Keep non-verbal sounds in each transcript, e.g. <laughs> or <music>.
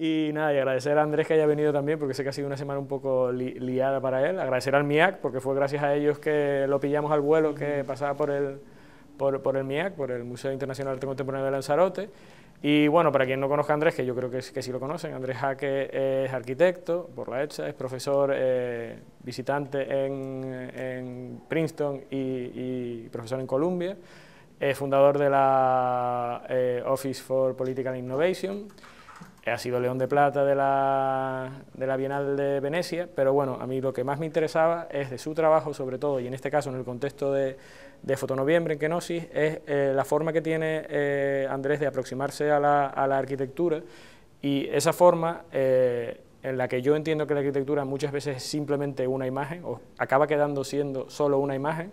Y nada, y agradecer a Andrés que haya venido también, porque sé que ha sido una semana un poco liada para él. Agradecer al MIAC, porque fue gracias a ellos que lo pillamos al vuelo que pasaba por el, por, por el MIAC, por el Museo Internacional de Arte Contemporáneo de Lanzarote. Y bueno, para quien no conozca a Andrés, que yo creo que, sí lo conocen, Andrés Jaque es arquitecto por la hecha es profesor eh, visitante en, en Princeton y, profesor en Columbia, es fundador de la eh, Office for Political Innovation ha sido León de Plata de la, de la Bienal de Venecia, pero bueno, a mí lo que más me interesaba es de su trabajo, sobre todo, y en este caso en el contexto de, de Fotonoviembre en Kenosis, es eh, la forma que tiene eh, Andrés de aproximarse a la, a la, arquitectura y esa forma eh, en la que yo entiendo que la arquitectura muchas veces es simplemente una imagen, o acaba quedando siendo solo una imagen,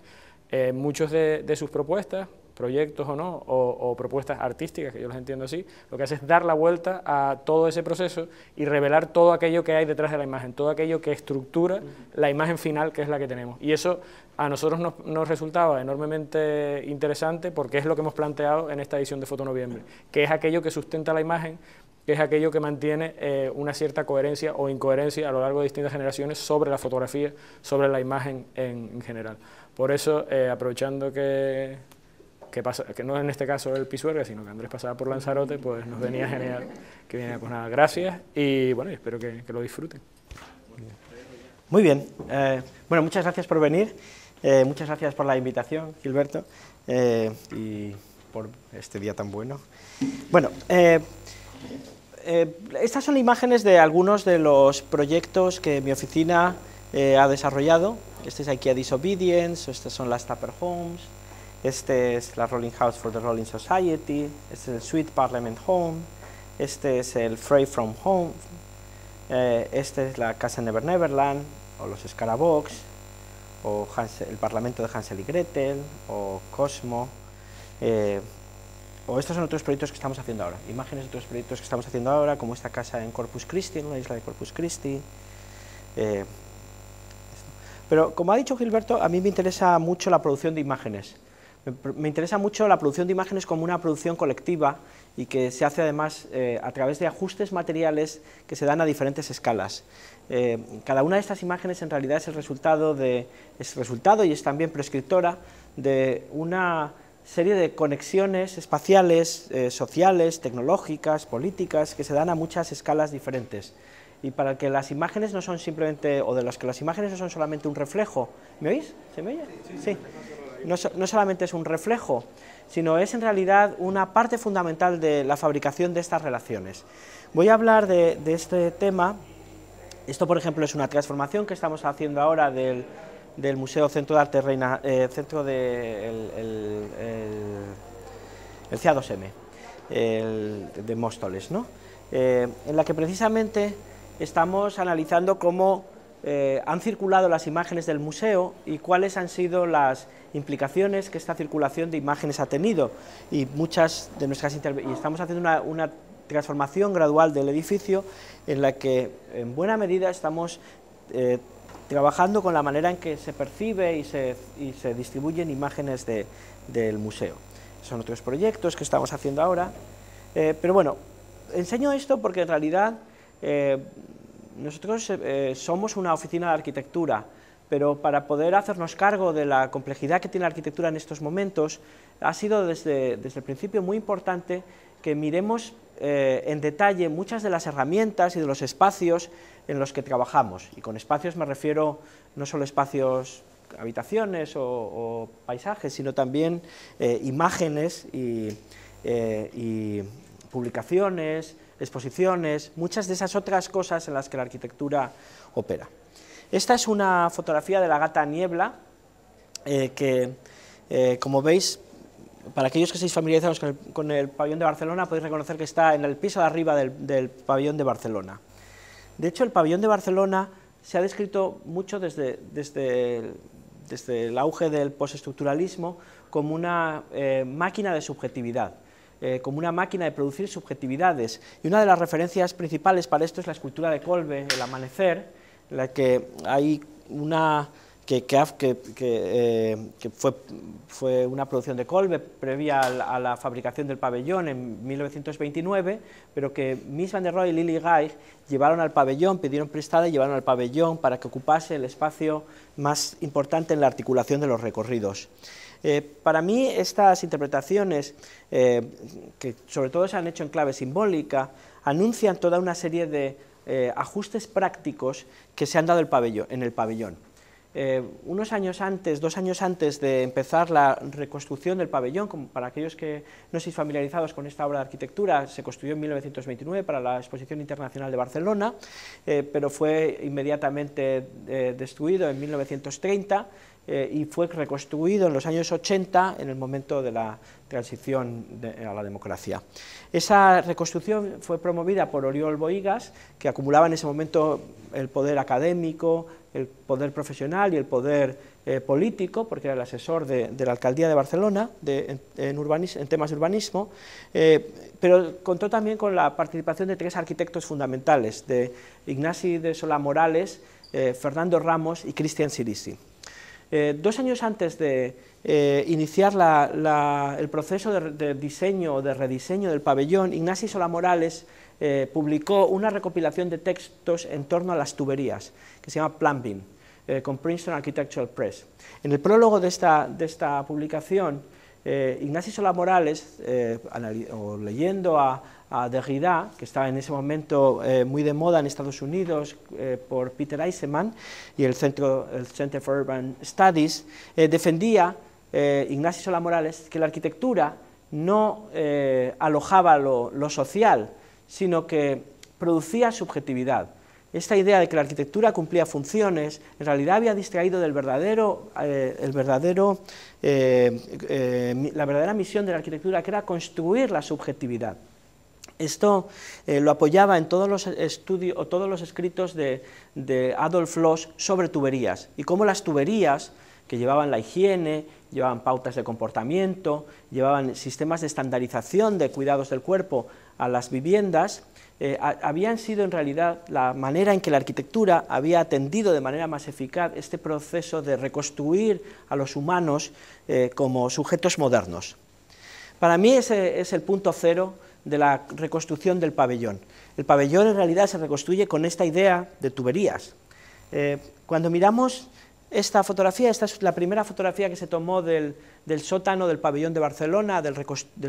muchos de, de sus propuestas proyectos o no, o, propuestas artísticas, que yo las entiendo así, lo que hace es dar la vuelta a todo ese proceso y revelar todo aquello que hay detrás de la imagen, todo aquello que estructura la imagen final que es la que tenemos. Y eso a nosotros nos, resultaba enormemente interesante porque es lo que hemos planteado en esta edición de Foto Noviembre, que es aquello que sustenta la imagen, que es aquello que mantiene eh, una cierta coherencia o incoherencia a lo largo de distintas generaciones sobre la fotografía, sobre la imagen en, general. Por eso, eh, aprovechando que, que, no en este caso el Pisuerga, sino que Andrés pasaba por Lanzarote, pues nos venía genial que viene. con pues nada, gracias y bueno, espero que, lo disfruten. Muy bien, eh, bueno, muchas gracias por venir, eh, muchas gracias por la invitación, Gilberto, eh, y por este día tan bueno. Bueno, estas son imágenes de algunos de los proyectos que mi oficina ha desarrollado. Este es aquí a Disobedience, estas son las Tupper Homes, este es la Rolling House for the Rolling Society. Este es el Sweet Parliament Home. Este es el Free from Home. Eh, esta es la Casa Never Neverland, o los Scarabox, o el Parlamento de Hansel y Gretel, o Cosmo. Eh, o estos son otros proyectos que estamos haciendo ahora, imágenes de otros proyectos que estamos haciendo ahora, como esta casa en Corpus Christi, en la isla de Corpus Christi. Eh, pero como ha dicho Gilberto, a mí me interesa mucho la producción de imágenes. Me interesa mucho la producción de imágenes como una producción colectiva y que se hace además eh, a través de ajustes materiales que se dan a diferentes escalas. Eh, cada una de estas imágenes en realidad es el resultado, de, es resultado y es también prescriptora de una serie de conexiones espaciales, eh, sociales, tecnológicas, políticas, que se dan a muchas escalas diferentes. Y para que las imágenes no son simplemente, o de las que las imágenes no son solamente un reflejo. ¿Me oís? ¿Se me oye? sí no, solamente es un reflejo, sino es en realidad una parte fundamental de la fabricación de estas relaciones. Voy a hablar de, este tema. Esto, por ejemplo, es una transformación que estamos haciendo ahora del, Museo Centro de Arte Reina, eh, Centro de el, 2 m de Móstoles, ¿no? Eh, en la que precisamente estamos analizando cómo eh, han circulado las imágenes del museo y cuáles han sido las implicaciones que esta circulación de imágenes ha tenido. Y muchas de nuestras estamos haciendo una, transformación gradual del edificio en la que en buena medida estamos eh, trabajando con la manera en que se percibe y se, y se distribuyen imágenes del museo. Son otros proyectos que estamos haciendo ahora. Eh, pero bueno, enseño esto porque en realidad nosotros eh, eh, somos una oficina de arquitectura, pero para poder hacernos cargo de la complejidad que tiene la arquitectura en estos momentos, ha sido desde, desde el principio muy importante que miremos eh, en detalle muchas de las herramientas y de los espacios en los que trabajamos. Y con espacios me refiero no solo espacios habitaciones o, paisajes, sino también imágenes y publicaciones, exposiciones, muchas de esas otras cosas en las que la arquitectura opera. Esta es una fotografía de la gata Niebla, eh, que eh, como veis, para aquellos que seáis familiarizados con el, pabellón de Barcelona, podéis reconocer que está en el piso de arriba del, pabellón de Barcelona. De hecho, el pabellón de Barcelona se ha descrito mucho desde, desde, el, auge del postestructuralismo como una eh, máquina de subjetividad. Eh, como una máquina de producir subjetividades. Y una de las referencias principales para esto es la escultura de Kolbe, El Amanecer, la que hay una que, eh, fue, una producción de Colbe previa a la, fabricación del pabellón en 1929, pero que Miss van der Rohe y Lily Geig llevaron al pabellón, pidieron prestada y llevaron al pabellón para que ocupase el espacio más importante en la articulación de los recorridos. Eh, para mí estas interpretaciones, eh, que sobre todo se han hecho en clave simbólica, anuncian toda una serie de eh, ajustes prácticos que se han dado el en el pabellón. Eh, unos años antes, dos años antes de empezar la reconstrucción del pabellón, para aquellos que no seáis familiarizados con esta obra de arquitectura, se construyó en 1929 para la Exposición Internacional de Barcelona, eh, pero fue inmediatamente eh, destruido en 1930 y fue reconstruido en los años 80 en el momento de la transición a la democracia. Esa reconstrucción fue promovida por Oriol Boigas, que acumulaba en ese momento el poder académico, el poder profesional y el poder eh, político, porque era el asesor de, la alcaldía de Barcelona en, temas de urbanismo, eh, pero contó también con la participación de tres arquitectos fundamentales, de Ignasi de Sola Morales, eh, Fernando Ramos y Cristian Sirisi. dos años antes de iniciar el proceso de, diseño o de rediseño del pabellón, Ignasi Sola Morales eh, publicó una recopilación de textos en torno a las tuberías, que se llama Plumbing, eh, con Princeton Architectural Press. En el prólogo de esta, publicación, eh, Ignacio Sola Morales, leyendo a, Derrida, que estaba en ese momento muy de moda en Estados Unidos por Peter Eisenman y el, Centro, Center for Urban Studies, defendía, Ignacio Sola Morales, que la arquitectura no alojaba lo social, sino que producía subjetividad. Esta idea de que la arquitectura cumplía funciones, en realidad había distraído del verdadero, eh, eh, eh, la verdadera misión de la arquitectura, que era construir la subjetividad. Esto lo apoyaba en todos los estudios o todos los escritos de, de, Adolf Loss sobre tuberías y cómo las tuberías que llevaban la higiene, llevaban pautas de comportamiento, llevaban sistemas de estandarización de cuidados del cuerpo a las viviendas, eh, habían sido en realidad la manera en que la arquitectura había atendido de manera más eficaz este proceso de reconstruir a los humanos eh, como sujetos modernos. Para mí ese es el punto cero de la reconstrucción del pabellón. El pabellón en realidad se reconstruye con esta idea de tuberías. Eh, cuando miramos esta fotografía, esta es la primera fotografía que se tomó del, sótano del pabellón de Barcelona, del,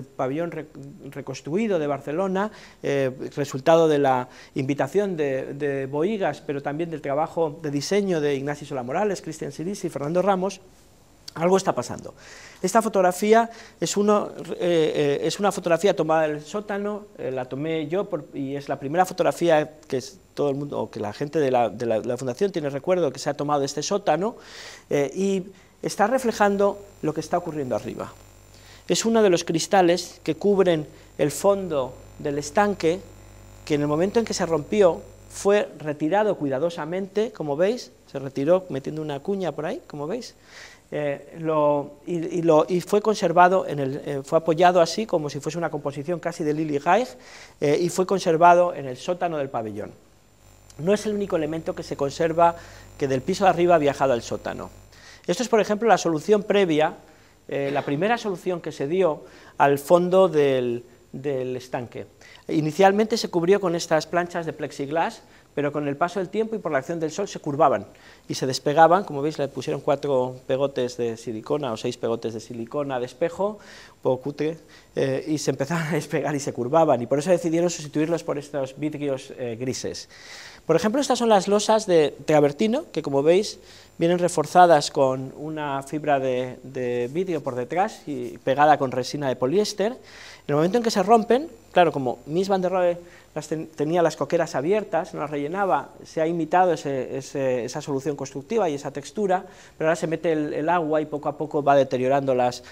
pabellón reconstruido de Barcelona, eh, resultado de la invitación de, Boigas, pero también del trabajo de diseño de Ignacio Sola Morales, Cristian Sidisi y Fernando Ramos. Algo está pasando. Esta fotografía es, uno, eh, eh, es una fotografía tomada del sótano, eh, la tomé yo y es la primera fotografía que todo el mundo, que la gente de la, de la fundación tiene recuerdo que se ha tomado de este sótano y está reflejando lo que está ocurriendo arriba. Es uno de los cristales que cubren el fondo del estanque que en el momento en que se rompió fue retirado cuidadosamente, como veis, se retiró metiendo una cuña por ahí, como veis, eh, y, fue conservado, eh, fue apoyado así como si fuese una composición casi de Lili Reich eh, y fue conservado en el sótano del pabellón. No es el único elemento que se conserva que del piso de arriba ha viajado al sótano. Esto es, por ejemplo, la solución previa, la primera solución que se dio al fondo del estanque. Inicialmente se cubrió con estas planchas de plexiglas, pero con el paso del tiempo y por la acción del sol se curvaban y se despegaban, como veis le pusieron cuatro pegotes de silicona o seis pegotes de silicona de espejo, poco cutre, eh, y se empezaban a despegar y se curvaban, y por eso decidieron sustituirlos por estos vidrios eh, grises. Por ejemplo, estas son las losas de travertino, que como veis vienen reforzadas con una fibra de, vidrio por detrás y pegada con resina de poliéster. En el momento en que se rompen, claro, como Miss van der Rohe tenía las coqueras abiertas, no las rellenaba, se ha imitado esa solución constructiva y esa textura, pero ahora se mete el, agua y poco a poco va deteriorando las,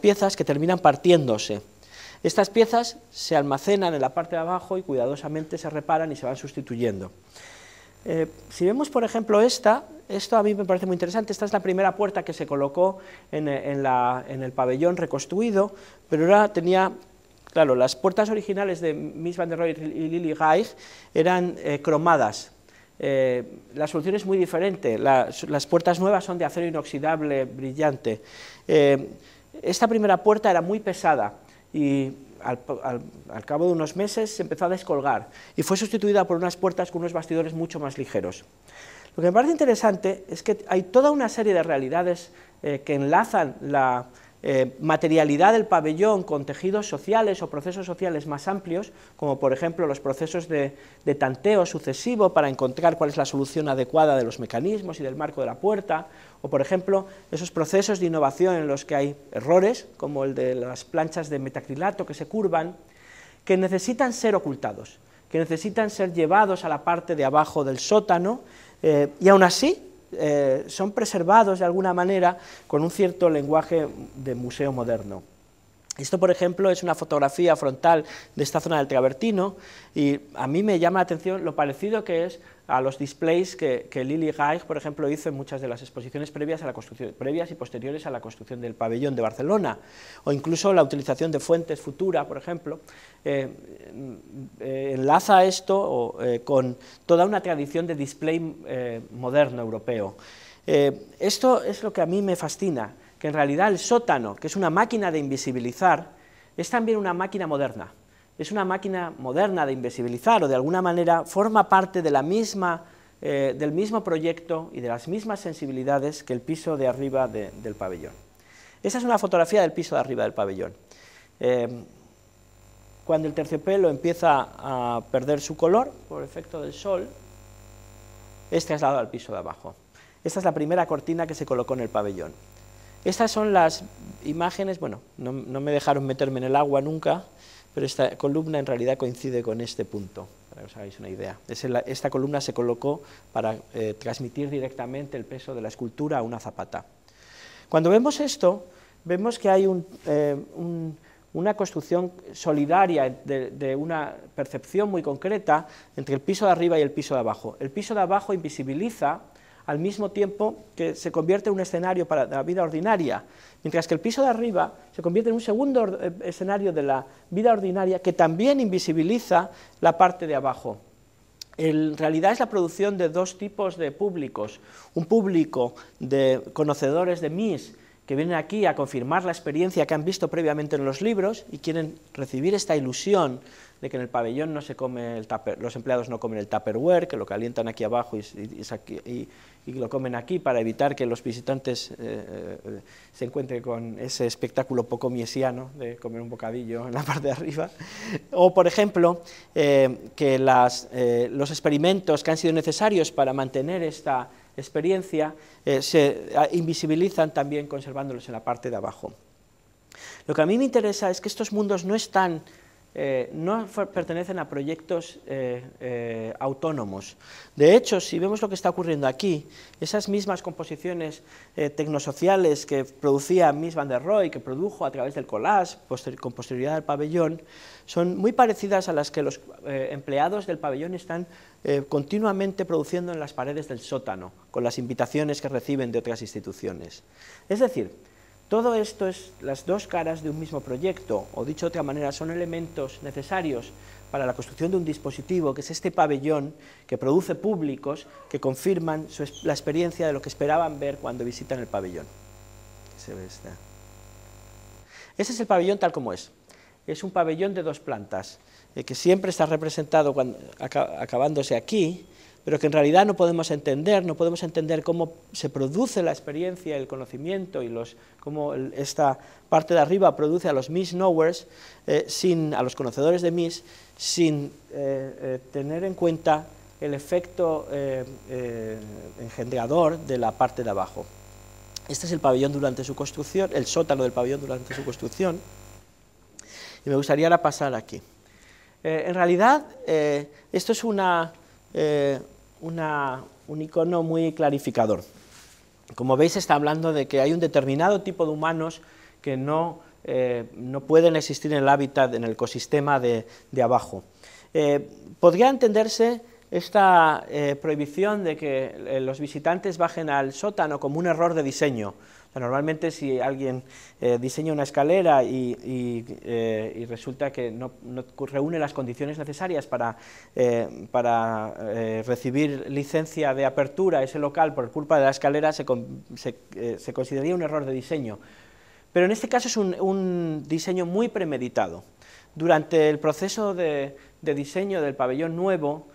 piezas que terminan partiéndose. Estas piezas se almacenan en la parte de abajo y cuidadosamente se reparan y se van sustituyendo. Eh, si vemos, por ejemplo, esta, esto a mí me parece muy interesante, esta es la primera puerta que se colocó en el pabellón reconstruido, pero ahora tenía Claro, las puertas originales de Miss van der Rohe y Lili Reich eran eh, cromadas. Eh, la solución es muy diferente. las puertas nuevas son de acero inoxidable brillante. Eh, esta primera puerta era muy pesada y al, al, cabo de unos meses se empezó a descolgar y fue sustituida por unas puertas con unos bastidores mucho más ligeros. Lo que me parece interesante es que hay toda una serie de realidades que enlazan la, eh, materialidad del pabellón con tejidos sociales o procesos sociales más amplios, como por ejemplo los procesos de, de, tanteo sucesivo para encontrar cuál es la solución adecuada de los mecanismos y del marco de la puerta, o por ejemplo esos procesos de innovación en los que hay errores, como el de las planchas de metacrilato que se curvan, que necesitan ser ocultados, que necesitan ser llevados a la parte de abajo del sótano, eh, y aún así eh, son preservados de alguna manera con un cierto lenguaje de museo moderno. Esto, por ejemplo, es una fotografía frontal de esta zona del Travertino y a mí me llama la atención lo parecido que es a los displays que, Lili Reich, por ejemplo, hizo en muchas de las exposiciones previas, a construcción, previas y posteriores a la construcción del pabellón de Barcelona, o incluso la utilización de fuentes futura, por ejemplo, eh, eh, enlaza esto eh, con toda una tradición de display moderno europeo. esto es lo que a mí me fascina, que en realidad el sótano, que es una máquina de invisibilizar, es también una máquina moderna es una máquina moderna de invisibilizar o de alguna manera forma parte eh, del mismo proyecto y de las mismas sensibilidades que el piso de arriba del pabellón. Esta es una fotografía del piso de arriba del pabellón. Em, cuando el terciopelo empieza a perder su color por efecto del sol, es trasladado al piso de abajo. Esta es la primera cortina que se colocó en el pabellón. Estas son las imágenes, bueno, no me dejaron meterme en el agua nunca, pero esta columna en realidad coincide con este punto, para que os hagáis una idea. esta columna se colocó para eh, transmitir directamente el peso de la escultura a una zapata. Cuando vemos esto, vemos que hay eh, una construcción solidaria de, de, una percepción muy concreta entre el piso de arriba y el piso de abajo. El piso de abajo invisibiliza al mismo tiempo que se convierte en un escenario para la vida ordinaria, mientras que el piso de arriba se convierte en un segundo eh, escenario de la vida ordinaria que también invisibiliza la parte de abajo. En realidad es la producción de dos tipos de públicos, un público de conocedores de mis, que vienen aquí a confirmar la experiencia que han visto previamente en los libros y quieren recibir esta ilusión de que en el pabellón no se come el los empleados no comen el tupperware, que lo calientan aquí abajo y, lo comen aquí para evitar que los visitantes eh, eh, se encuentren con ese espectáculo poco miesiano de comer un bocadillo en la parte de arriba. O, por ejemplo, eh, que los experimentos que han sido necesarios para mantener esta experiencia, eh, se ah, invisibilizan también conservándolos en la parte de abajo. Lo que a mí me interesa es que estos mundos no están eh, no pertenecen a proyectos eh, eh, autónomos. De hecho, si vemos lo que está ocurriendo aquí, esas mismas composiciones tecnosociales que producía Miss van der Rohe, que produjo a través del collage, con posterioridad al pabellón, son muy parecidas a las que los empleados del pabellón están continuamente produciendo en las paredes del sótano, con las invitaciones que reciben de otras instituciones. Es decir, todo esto es las dos caras de un mismo proyecto, o dicho de otra manera, son elementos necesarios para la construcción de un dispositivo, que es este pabellón que produce públicos que confirman la experiencia de lo que esperaban ver cuando visitan el pabellón. Ese es el pabellón tal como es. Es un pabellón de dos plantas, eh, que siempre está representado acabándose aquí, pero que en realidad no podemos entender, no podemos entender cómo se produce la experiencia, el conocimiento y los, cómo esta parte de arriba produce a los mis-knowers, eh, sin, a los conocedores de mis, sin eh, eh, tener en cuenta el efecto engendrador de la parte de abajo. Este es el pabellón durante su construcción, el sótano del pabellón durante su construcción. Y me gustaría ahora pasar aquí. en realidad, esto es una, un icono muy clarificador. Como veis, está hablando de que hay un determinado tipo de humanos que no, eh, pueden existir en el hábitat, en el ecosistema de, abajo. Eh, podría entenderse esta eh, prohibición de que los visitantes bajen al sótano como un error de diseño, normalmente si alguien eh, diseña una escalera y, eh, resulta que no, reúne las condiciones necesarias para, eh, recibir licencia de apertura a ese local por culpa de la escalera, se, consideraría un error de diseño. Pero en este caso es un, diseño muy premeditado. Durante el proceso de, diseño del pabellón nuevo,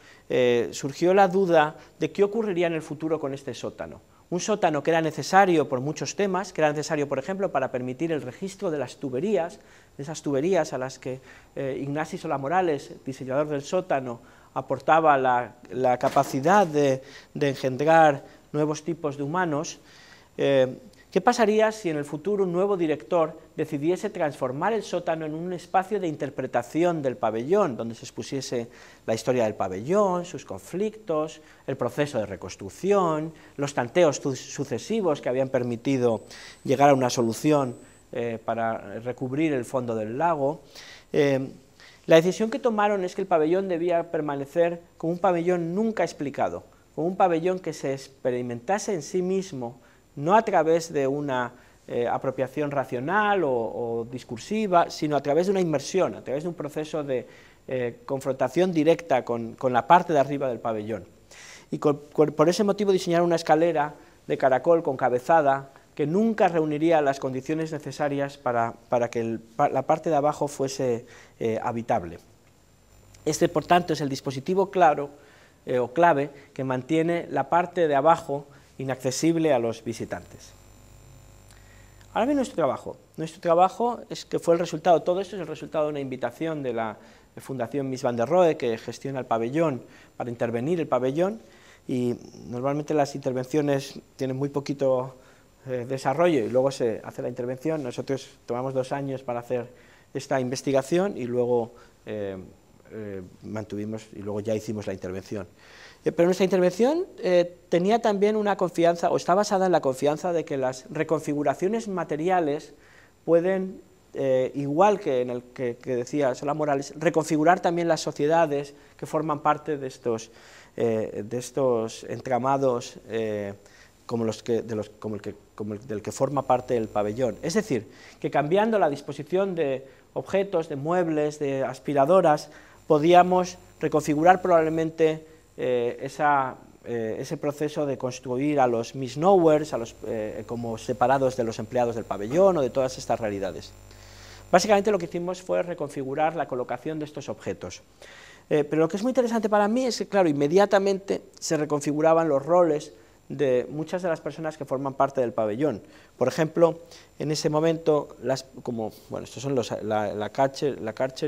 surgió la duda de qué ocurriría en el futuro con este sótano un sótano que era necesario por muchos temas, que era necesario, por ejemplo, para permitir el registro de las tuberías, de esas tuberías a las que eh, Ignacio Sola Morales, diseñador del sótano, aportaba la, capacidad de, engendrar nuevos tipos de humanos, eh, ¿Qué pasaría si en el futuro un nuevo director decidiese transformar el sótano en un espacio de interpretación del pabellón, donde se expusiese la historia del pabellón, sus conflictos, el proceso de reconstrucción, los tanteos sucesivos que habían permitido llegar a una solución eh, para recubrir el fondo del lago? Eh, la decisión que tomaron es que el pabellón debía permanecer como un pabellón nunca explicado, como un pabellón que se experimentase en sí mismo no a través de una eh, apropiación racional o, discursiva, sino a través de una inmersión, a través de un proceso de eh, confrontación directa con, la parte de arriba del pabellón. Y por ese motivo diseñaron una escalera de caracol con cabezada que nunca reuniría las condiciones necesarias para, que la parte de abajo fuese eh, habitable. Este, por tanto, es el dispositivo claro o clave que mantiene la parte de abajo inaccesible a los visitantes. Ahora viene nuestro trabajo. Nuestro trabajo es que fue el resultado, todo esto es el resultado de una invitación de la Fundación Miss Van der Rohe, que gestiona el pabellón, para intervenir el pabellón, y normalmente las intervenciones tienen muy poquito eh, desarrollo y luego se hace la intervención. Nosotros tomamos dos años para hacer esta investigación y luego eh, eh, mantuvimos y luego ya hicimos la intervención. Eh, pero nuestra intervención eh, tenía también una confianza, o está basada en la confianza de que las reconfiguraciones materiales pueden, eh, igual que en el que, decía Sola Morales, reconfigurar también las sociedades que forman parte de estos, de estos entramados como, los que, el que, del que forma parte el pabellón. Es decir, que cambiando la disposición de objetos, de muebles, de aspiradoras, podíamos reconfigurar probablemente eh, eh, ese proceso de construir a los misnowers a eh, como separados de los empleados del pabellón o de todas estas realidades. Básicamente lo que hicimos fue reconfigurar la colocación de estos objetos. pero lo que es muy interesante para mí es que, claro, inmediatamente se reconfiguraban los roles de muchas de las personas que forman parte del pabellón. Por ejemplo, en ese momento, las, como, bueno, estos son la, la,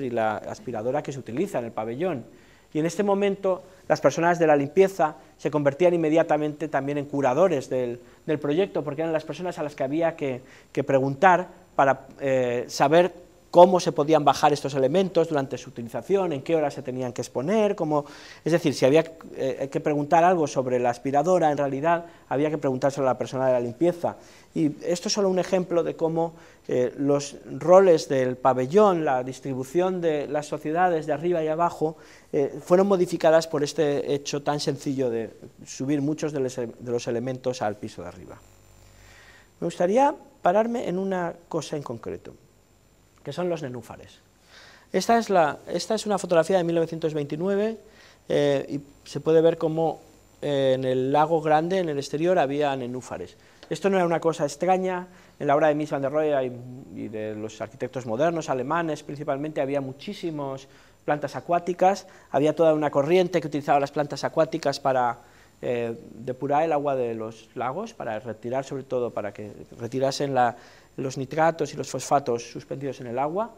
y la aspiradora que se utiliza en el pabellón. Y en este momento las personas de la limpieza se convertían inmediatamente también en curadores del, proyecto, porque eran las personas a las que había que, preguntar para eh, saber cómo se podían bajar estos elementos durante su utilización, en qué horas se tenían que exponer, es decir, si había eh, que preguntar algo sobre la aspiradora, en realidad había que preguntárselo a la persona de la limpieza. Y esto es solo un ejemplo de cómo eh, los roles del pabellón, la distribución de las sociedades de arriba y abajo, eh, fueron modificadas por este hecho tan sencillo de subir muchos de los elementos al piso de arriba. Me gustaría pararme en una cosa en concreto que son los nenúfares. Esta es, la, esta es una fotografía de 1929 eh, y se puede ver cómo eh, en el lago grande, en el exterior, había nenúfares. Esto no era una cosa extraña, en la obra de Mies van der Rohe y de los arquitectos modernos, alemanes principalmente, había muchísimas plantas acuáticas, había toda una corriente que utilizaba las plantas acuáticas para eh, depurar el agua de los lagos, para retirar sobre todo, para que retirasen la, los nitratos y los fosfatos suspendidos en el agua,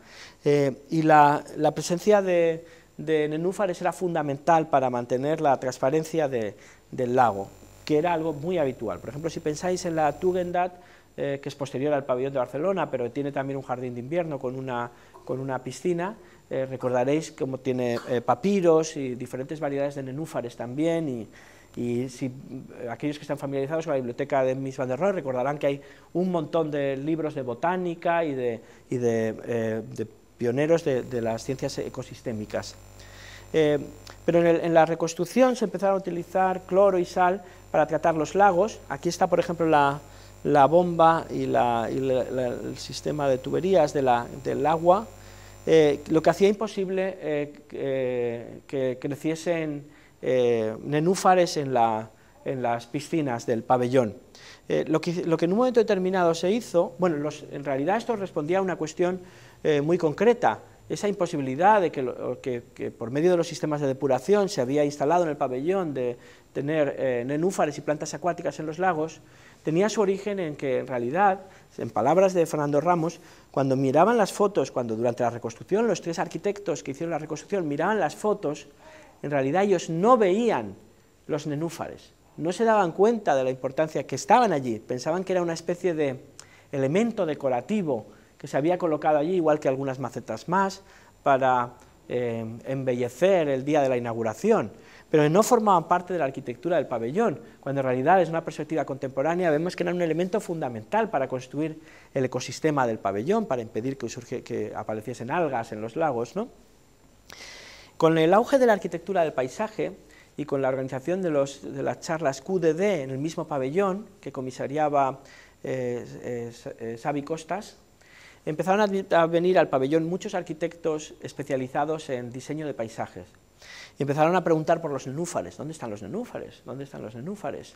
eh, y la, la presencia de, nenúfares era fundamental para mantener la transparencia del lago, que era algo muy habitual. Por ejemplo, si pensáis en la Tugendat, eh, que es posterior al pabellón de Barcelona, pero tiene también un jardín de invierno con una, con una piscina, eh, recordaréis cómo tiene papiros y diferentes variedades de nenúfares también, y, y si eh, aquellos que están familiarizados con la biblioteca de Miss Van der Rohe recordarán que hay un montón de libros de botánica y de, eh, pioneros de, las ciencias ecosistémicas. Eh, pero en, la reconstrucción se empezaron a utilizar cloro y sal para tratar los lagos. Aquí está, por ejemplo, la, bomba y, el sistema de tuberías del agua, lo que hacía imposible que creciesen eh, nenúfares en, las piscinas del pabellón. Eh, lo, que, en un momento determinado se hizo, bueno, en realidad esto respondía a una cuestión eh, muy concreta, esa imposibilidad de que, que, por medio de los sistemas de depuración se había instalado en el pabellón de tener nenúfares y plantas acuáticas en los lagos, tenía su origen en que en realidad, en palabras de Fernando Ramos, cuando miraban las fotos, cuando durante la reconstrucción los tres arquitectos que hicieron la reconstrucción miraban las fotos, en realidad ellos no veían los nenúfares, no se daban cuenta de la importancia que estaban allí, pensaban que era una especie de elemento decorativo que se había colocado allí, igual que algunas macetas más, para eh, embellecer el día de la inauguración, pero no formaban parte de la arquitectura del pabellón, cuando en realidad es una perspectiva contemporánea vemos que era un elemento fundamental para construir el ecosistema del pabellón, para impedir que, que apareciesen algas en los lagos. ¿no? Con el auge de la arquitectura del paisaje y con la organización de, las charlas QDD en el mismo pabellón que comisariaba eh, Xavi Costas, empezaron a venir al pabellón muchos arquitectos especializados en diseño de paisajes, y empezaron a preguntar por los nenúfares, ¿dónde están los nenúfares? ¿Dónde están los nenúfares?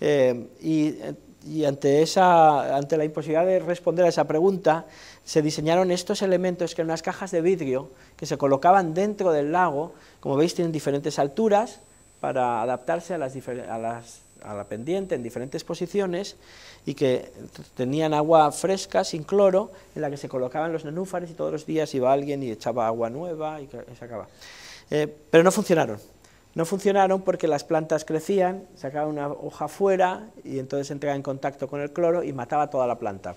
Eh, eh, y, ante, esa, ante la imposibilidad de responder a esa pregunta, se diseñaron estos elementos que eran unas cajas de vidrio que se colocaban dentro del lago, como veis tienen diferentes alturas para adaptarse a las, a la pendiente en diferentes posiciones y que tenían agua fresca, sin cloro, en la que se colocaban los nenúfares y todos los días iba alguien y echaba agua nueva y se acababa. Eh, pero no funcionaron. No funcionaron porque las plantas crecían, sacaban una hoja fuera y entonces entraba en contacto con el cloro y mataba toda la planta.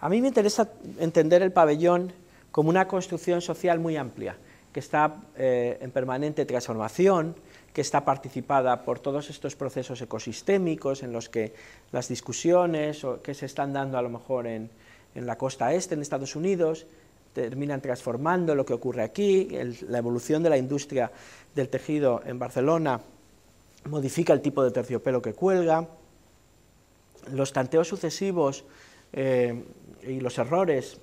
A mí me interesa entender el pabellón como una construcción social muy amplia, que está eh, en permanente transformación, que está participada por todos estos procesos ecosistémicos en los que las discusiones que se están dando a lo mejor en la costa este, en Estados Unidos, terminan transformando lo que ocurre aquí, la evolución de la industria del tejido en Barcelona modifica el tipo de terciopelo que cuelga, los tanteos sucesivos eh, y los errores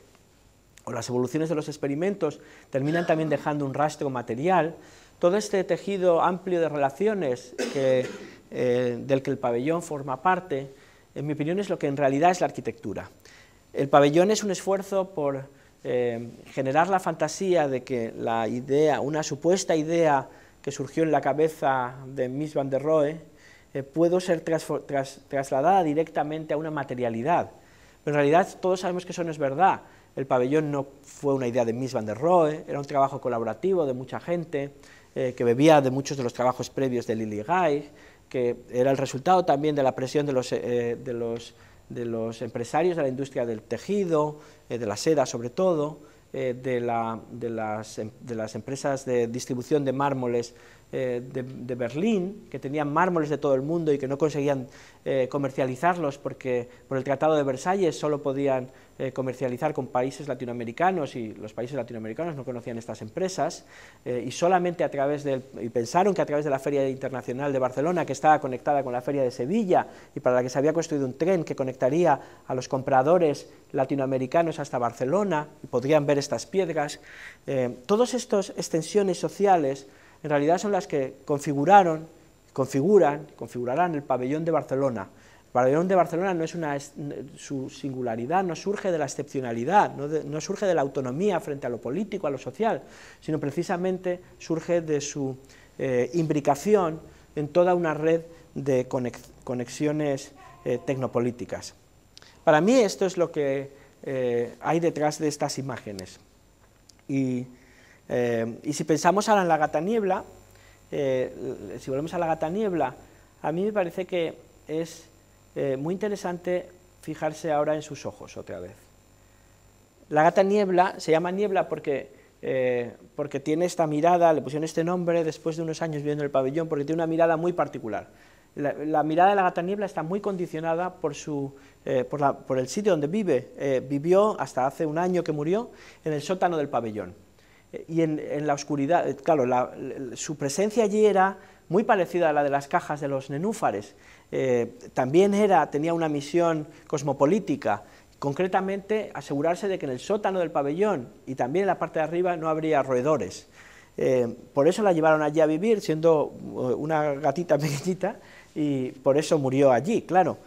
o las evoluciones de los experimentos terminan también dejando un rastro material, todo este tejido amplio de relaciones eh, del que el pabellón forma parte, en mi opinión es lo que en realidad es la arquitectura. El pabellón es un esfuerzo por eh, generar la fantasía de que la idea, una supuesta idea que surgió en la cabeza de Miss van der Rohe, eh, puedo ser trasladada directamente a una materialidad. Pero en realidad todos sabemos que eso no es verdad. El pabellón no fue una idea de Miss van der Rohe, era un trabajo colaborativo de mucha gente, eh, que bebía de muchos de los trabajos previos de Lily Guy, que era el resultado también de la presión de los eh, empresarios de la industria del tejido, eh, de la seda sobre todo, eh, em, de, las, empresas de distribución de mármoles eh, de, Berlín, que tenían mármoles de todo el mundo y que no conseguían eh, comercializarlos porque por el Tratado de Versalles solo podían eh, comercializar con países latinoamericanos y los países latinoamericanos no conocían estas empresas y solamente a través del, y pensaron que a través de la Feria Internacional de Barcelona, que estaba conectada con la Feria de Sevilla y para la que se había construido un tren que conectaría a los compradores latinoamericanos hasta Barcelona y podrían ver estas piedras, todas estas extensiones sociales en realidad son las que configuraron, configuran, configurarán el pabellón de Barcelona. El pabellón de Barcelona no es una, su singularidad no surge de la excepcionalidad, no, surge de la autonomía frente a lo político, a lo social, sino precisamente surge de su eh, imbricación en toda una red de conexiones eh, tecnopolíticas. Para mí esto es lo que eh, hay detrás de estas imágenes. Y eh, y si pensamos ahora en la gata niebla, eh, si volvemos a la gata niebla, a mí me parece que es eh, muy interesante fijarse ahora en sus ojos otra vez. La gata niebla se llama niebla porque, porque tiene esta mirada, le pusieron este nombre después de unos años viendo el pabellón, porque tiene una mirada muy particular. La, mirada de la gata niebla está muy condicionada por, su, por el sitio donde vive. vivió hasta hace un año que murió en el sótano del pabellón y en, la oscuridad, eh, claro, su presencia allí era muy parecida a la de las cajas de los nenúfares. Eh, también tenía una misión cosmopolítica, concretamente asegurarse de que en el sótano del pabellón y también en la parte de arriba no habría roedores. Eh, por eso la llevaron allí a vivir, siendo una gatita <laughs> pequeñita, y por eso murió allí, claro.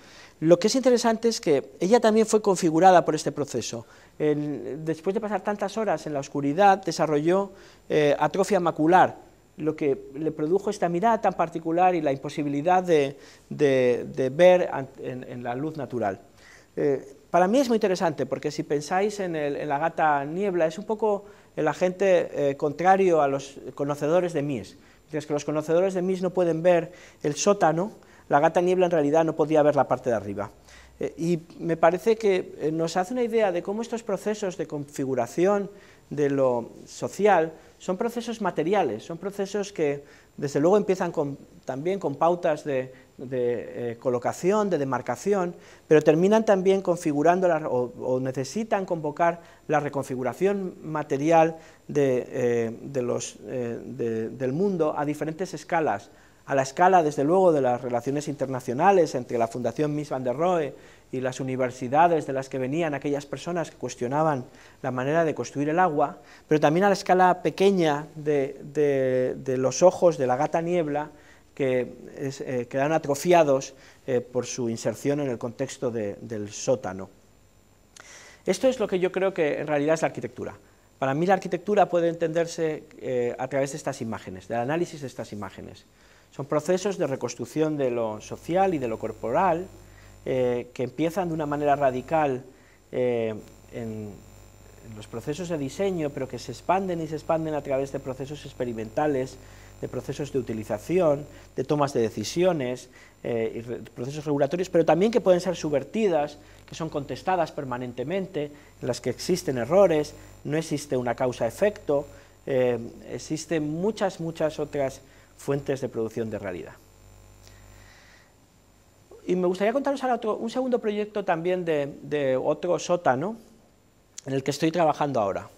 Lo que es interesante es que ella también fue configurada por este proceso después de pasar tantas horas en la oscuridad, desarrolló eh, atrofia macular, lo que le produjo esta mirada tan particular y la imposibilidad de, ver en, la luz natural. Eh, para mí es muy interesante, porque si pensáis en, la gata niebla, es un poco el agente eh, contrario a los conocedores de Mies. Mientras que los conocedores de Mies no pueden ver el sótano, la gata niebla en realidad no podía ver la parte de arriba. Eh, y me parece que eh, nos hace una idea de cómo estos procesos de configuración de lo social son procesos materiales, son procesos que desde luego empiezan también con pautas de, eh, colocación, de demarcación, pero terminan también configurando o, necesitan convocar la reconfiguración material del mundo a diferentes escalas, a la escala, desde luego, de las relaciones internacionales entre la Fundación Miss van der Rohe y las universidades de las que venían aquellas personas que cuestionaban la manera de construir el agua, pero también a la escala pequeña de, los ojos de la gata niebla, que es, eh, atrofiados eh, por su inserción en el contexto del sótano. Esto es lo que yo creo que en realidad es la arquitectura. Para mí la arquitectura puede entenderse eh, a través de estas imágenes, del análisis de estas imágenes. Son procesos de reconstrucción de lo social y de lo corporal eh, que empiezan de una manera radical eh, en, los procesos de diseño, pero que se expanden y se expanden a través de procesos experimentales, de procesos de utilización, de tomas de decisiones, eh, y procesos regulatorios, pero también que pueden ser subvertidas, que son contestadas permanentemente, en las que existen errores, no existe una causa-efecto, existen muchas, muchas otras fuentes de producción de realidad. Y me gustaría contaros ahora otro, un segundo proyecto también de, otro sótano en el que estoy trabajando ahora.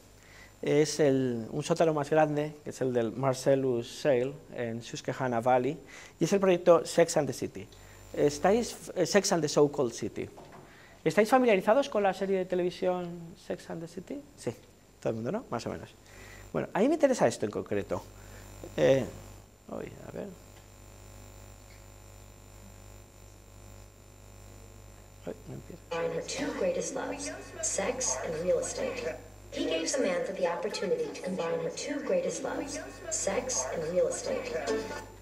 Es un sótano más grande, que es el del Marcellus Sale en Susquehanna Valley, y es el proyecto Sex and the City. Estáis, eh, Sex and the So-Called City. ¿Estáis familiarizados con la serie de televisión Sex and the City? Sí, todo el mundo, ¿no? Más o menos. Bueno, a mí me interesa esto en concreto. Eh, Oye, a ver. And her two greatest loves, sex and real estate. He gave Samantha the opportunity to combine her two greatest loves, sex and real estate.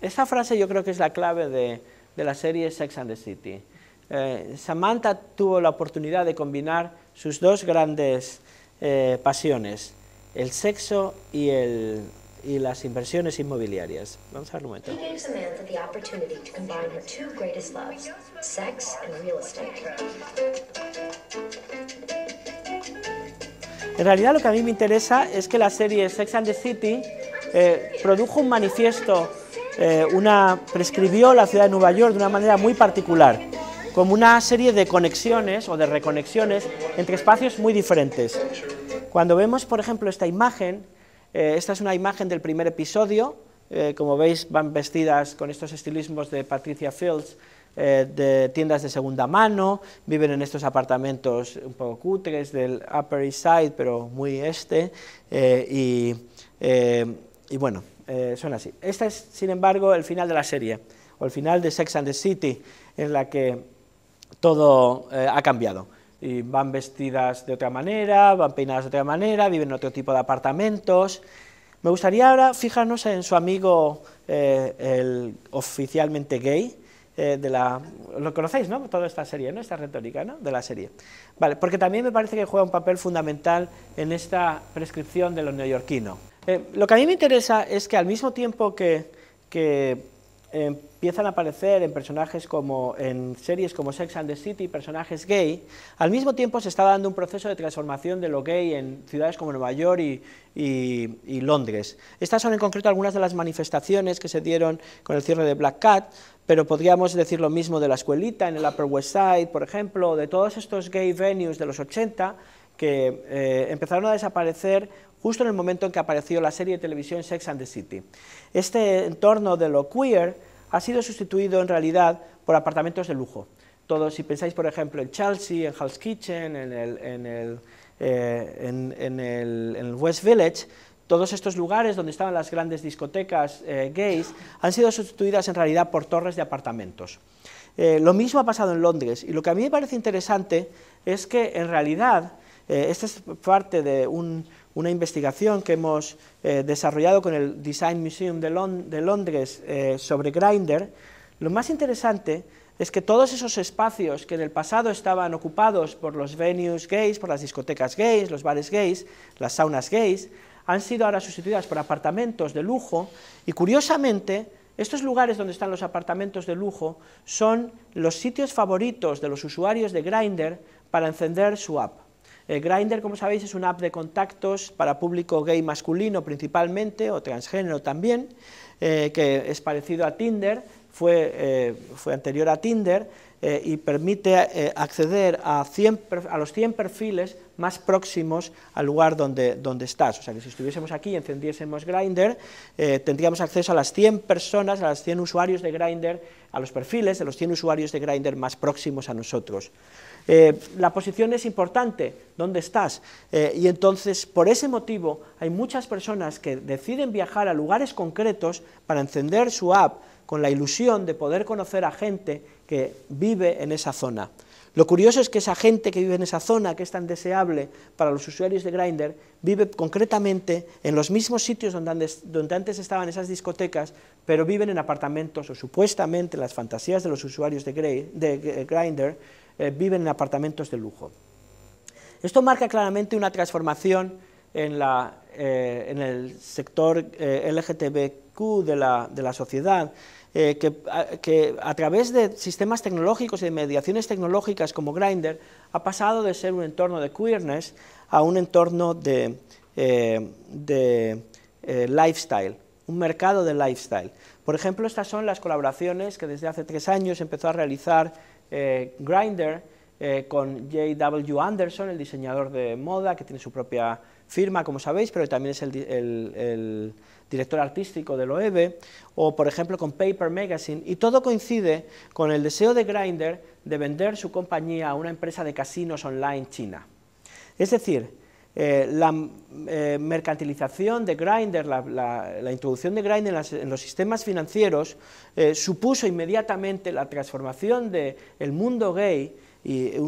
Esta frase yo creo que es la clave de, de la serie Sex and the City. Eh, Samantha tuvo la oportunidad de combinar sus dos grandes eh, pasiones, el sexo y el, y las inversiones inmobiliarias. Vamos a ver un momento. En realidad lo que a mí me interesa es que la serie Sex and the City eh, produjo un manifiesto, eh, una, prescribió la ciudad de Nueva York de una manera muy particular, como una serie de conexiones o de reconexiones entre espacios muy diferentes. Cuando vemos, por ejemplo, esta imagen, eh, esta es una imagen del primer episodio, eh, como veis van vestidas con estos estilismos de Patricia Fields, eh, de tiendas de segunda mano, viven en estos apartamentos un poco cutres del Upper East Side, pero muy este, y, y, bueno, son así. Este es, sin embargo, el final de la serie, o el final de Sex and the City, en la que todo ha cambiado y van vestidas de otra manera, van peinadas de otra manera, viven en otro tipo de apartamentos. Me gustaría ahora fijarnos en su amigo, eh, el oficialmente gay, eh, de la, lo conocéis, ¿no? Toda esta serie, ¿no? Esta retórica, ¿no? De la serie. Vale, porque también me parece que juega un papel fundamental en esta prescripción de lo neoyorquino. Eh, lo que a mí me interesa es que al mismo tiempo que empiezan a aparecer en personajes como en series como Sex and the City, personajes gay, al mismo tiempo se está dando un proceso de transformación de lo gay en ciudades como Nueva York y, Londres. Estas son en concreto algunas de las manifestaciones que se dieron con el cierre de Black Cat, pero podríamos decir lo mismo de la escuelita en el Upper West Side, por ejemplo, de todos estos gay venues de los 80 que eh, empezaron a desaparecer justo en el momento en que apareció la serie de televisión Sex and the City. Este entorno de lo queer ha sido sustituido en realidad por apartamentos de lujo. Todos, si pensáis, por ejemplo, en Chelsea, en Hell's Kitchen, en el, eh, West Village, todos estos lugares donde estaban las grandes discotecas eh, gays han sido sustituidas en realidad por torres de apartamentos. Eh, lo mismo ha pasado en Londres y lo que a mí me parece interesante es que en realidad esta es parte de un, una investigación que hemos eh, desarrollado con el Design Museum de, Londres eh, sobre Grindr, lo más interesante es que todos esos espacios que en el pasado estaban ocupados por los venues gays, por las discotecas gays, los bares gays, las saunas gays, han sido ahora sustituidas por apartamentos de lujo y curiosamente estos lugares donde están los apartamentos de lujo son los sitios favoritos de los usuarios de Grindr para encender su app. Eh, Grinder, como sabéis, es una app de contactos para público gay masculino principalmente, o transgénero también, eh, que es parecido a Tinder, fue, eh, anterior a Tinder y permite acceder a, a los 100 perfiles más próximos al lugar donde, donde estás. O sea, que si estuviésemos aquí y encendiésemos Grindr, eh, tendríamos acceso a las 100 personas, a los 100 usuarios de Grindr, a los perfiles de los 100 usuarios de Grindr más próximos a nosotros. Eh, la posición es importante, ¿dónde estás? Eh, y entonces, por ese motivo, hay muchas personas que deciden viajar a lugares concretos para encender su app con la ilusión de poder conocer a gente que vive en esa zona. Lo curioso es que esa gente que vive en esa zona, que es tan deseable para los usuarios de Grindr, vive concretamente en los mismos sitios donde antes, estaban esas discotecas, pero viven en apartamentos, o supuestamente las fantasías de los usuarios de, Grindr eh, viven en apartamentos de lujo. Esto marca claramente una transformación en, eh, el sector eh, LGTBQ de la, de la sociedad, eh, que, a, través de sistemas tecnológicos y mediaciones tecnológicas como Grindr ha pasado de ser un entorno de queerness a un entorno de, eh, eh, lifestyle, un mercado de lifestyle. Por ejemplo, estas son las colaboraciones que desde hace tres años empezó a realizar Grindr con J.W. Anderson, el diseñador de moda, que tiene su propia firma, como sabéis, pero también es el director artístico de Loewe, o por ejemplo con Paper Magazine, y todo coincide con el deseo de Grinder de vender su compañía a una empresa de casinos online china. Es decir, eh, la eh, mercantilización de Grinder, la, introducción de Grinder en, los sistemas financieros, eh, supuso inmediatamente la transformación del el mundo gay y,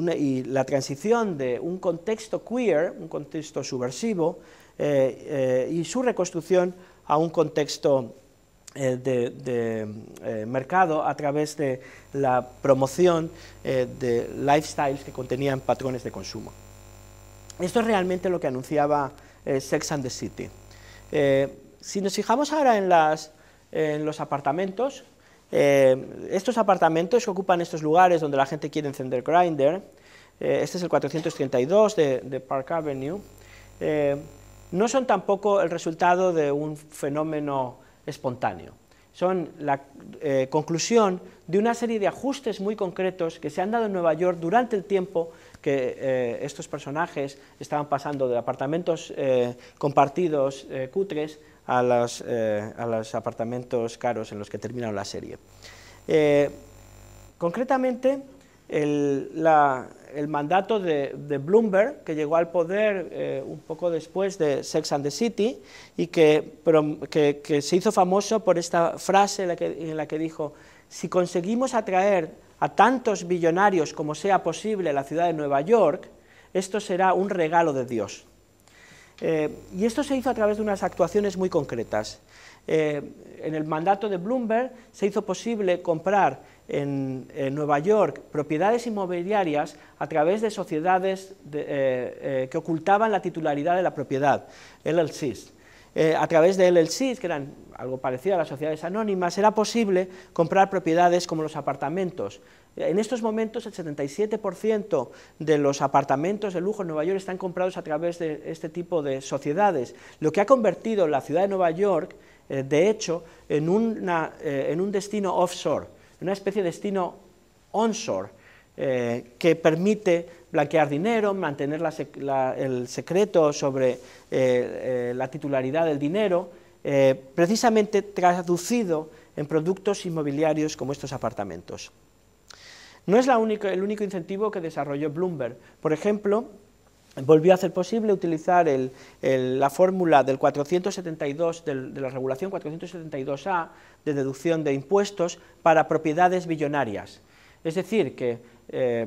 la transición de un contexto queer, un contexto subversivo, y su reconstrucción a un contexto eh, de, eh, mercado a través de la promoción eh, de lifestyles que contenían patrones de consumo. Esto es realmente lo que anunciaba Sex and the City. si nos fijamos ahora en, las, en los apartamentos, estos apartamentos que ocupan estos lugares donde la gente quiere encender grinder, este es el 432 de Park Avenue, no son tampoco el resultado de un fenómeno espontáneo. Son la eh, conclusión de una serie de ajustes muy concretos que se han dado en Nueva York durante el tiempo que eh, estos personajes estaban pasando de apartamentos eh, compartidos cutres a los, a los, apartamentos caros en los que terminaron la serie. concretamente, la, el mandato de, Bloomberg, que llegó al poder eh, un poco después de Sex and the City, y que, se hizo famoso por esta frase en la, que, dijo, si conseguimos atraer a tantos billonarios como sea posible a la ciudad de Nueva York, esto será un regalo de Dios. Eh, y esto se hizo a través de unas actuaciones muy concretas. Eh, en el mandato de Bloomberg se hizo posible comprar en, Nueva York propiedades inmobiliarias a través de sociedades eh, eh, que ocultaban la titularidad de la propiedad, LLCs. Eh, a través de LLCs, que eran algo parecido a las sociedades anónimas, era posible comprar propiedades como los apartamentos. En estos momentos el 77% de los apartamentos de lujo en Nueva York están comprados a través de este tipo de sociedades, lo que ha convertido la ciudad de Nueva York, de hecho, en, en un destino offshore una especie de destino onshore eh, que permite blanquear dinero, mantener el secreto sobre eh, eh, la titularidad del dinero, precisamente traducido en productos inmobiliarios como estos apartamentos. No es el único incentivo que desarrolló Bloomberg. Por ejemplo, volvió a hacer posible utilizar la fórmula del 472 de la regulación 472A de deducción de impuestos para propiedades billonarias. Es decir, que eh,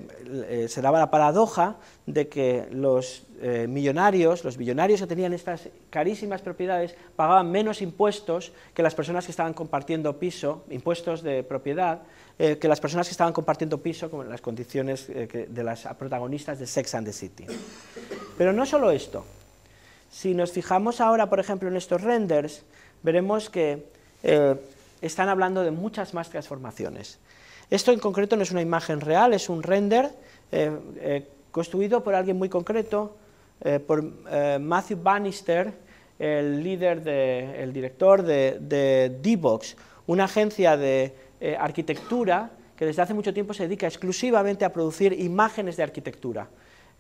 eh, se daba la paradoja de que los eh, millonarios, los billonarios que tenían estas carísimas propiedades, pagaban menos impuestos que las personas que estaban compartiendo piso, impuestos de propiedad, que las personas que estaban compartiendo piso, como las condiciones de las protagonistas de Sex and the City. Pero no solo esto. Si nos fijamos ahora, por ejemplo, en estos renders, veremos que están hablando de muchas más transformaciones. Esto en concreto no es una imagen real, es un render eh, eh, construido por alguien muy concreto, eh, por Matthew Bannister, el líder, el director de, de D-Box, una agencia de arquitectura que desde hace mucho tiempo se dedica exclusivamente a producir imágenes de arquitectura.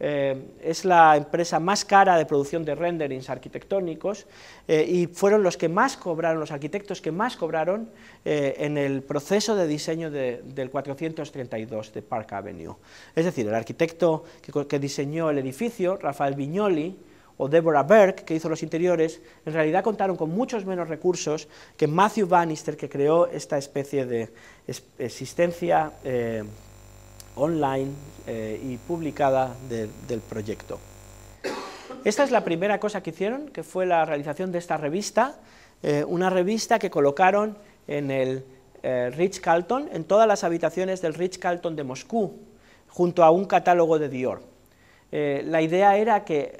Eh, es la empresa más cara de producción de renderings arquitectónicos eh, y fueron los que más cobraron, los arquitectos que más cobraron eh, en el proceso de diseño del 432 de Park Avenue. Es decir, el arquitecto que, diseñó el edificio, Rafael Vignoli, o Deborah Berg, que hizo los interiores, en realidad contaron con muchos menos recursos que Matthew Bannister, que creó esta especie de existencia online eh, y publicada del proyecto. Esta es la primera cosa que hicieron, que fue la realización de esta revista, eh, una revista que colocaron en el eh, Rich Carlton, en todas las habitaciones del Rich Carlton de Moscú, junto a un catálogo de Dior. la idea era que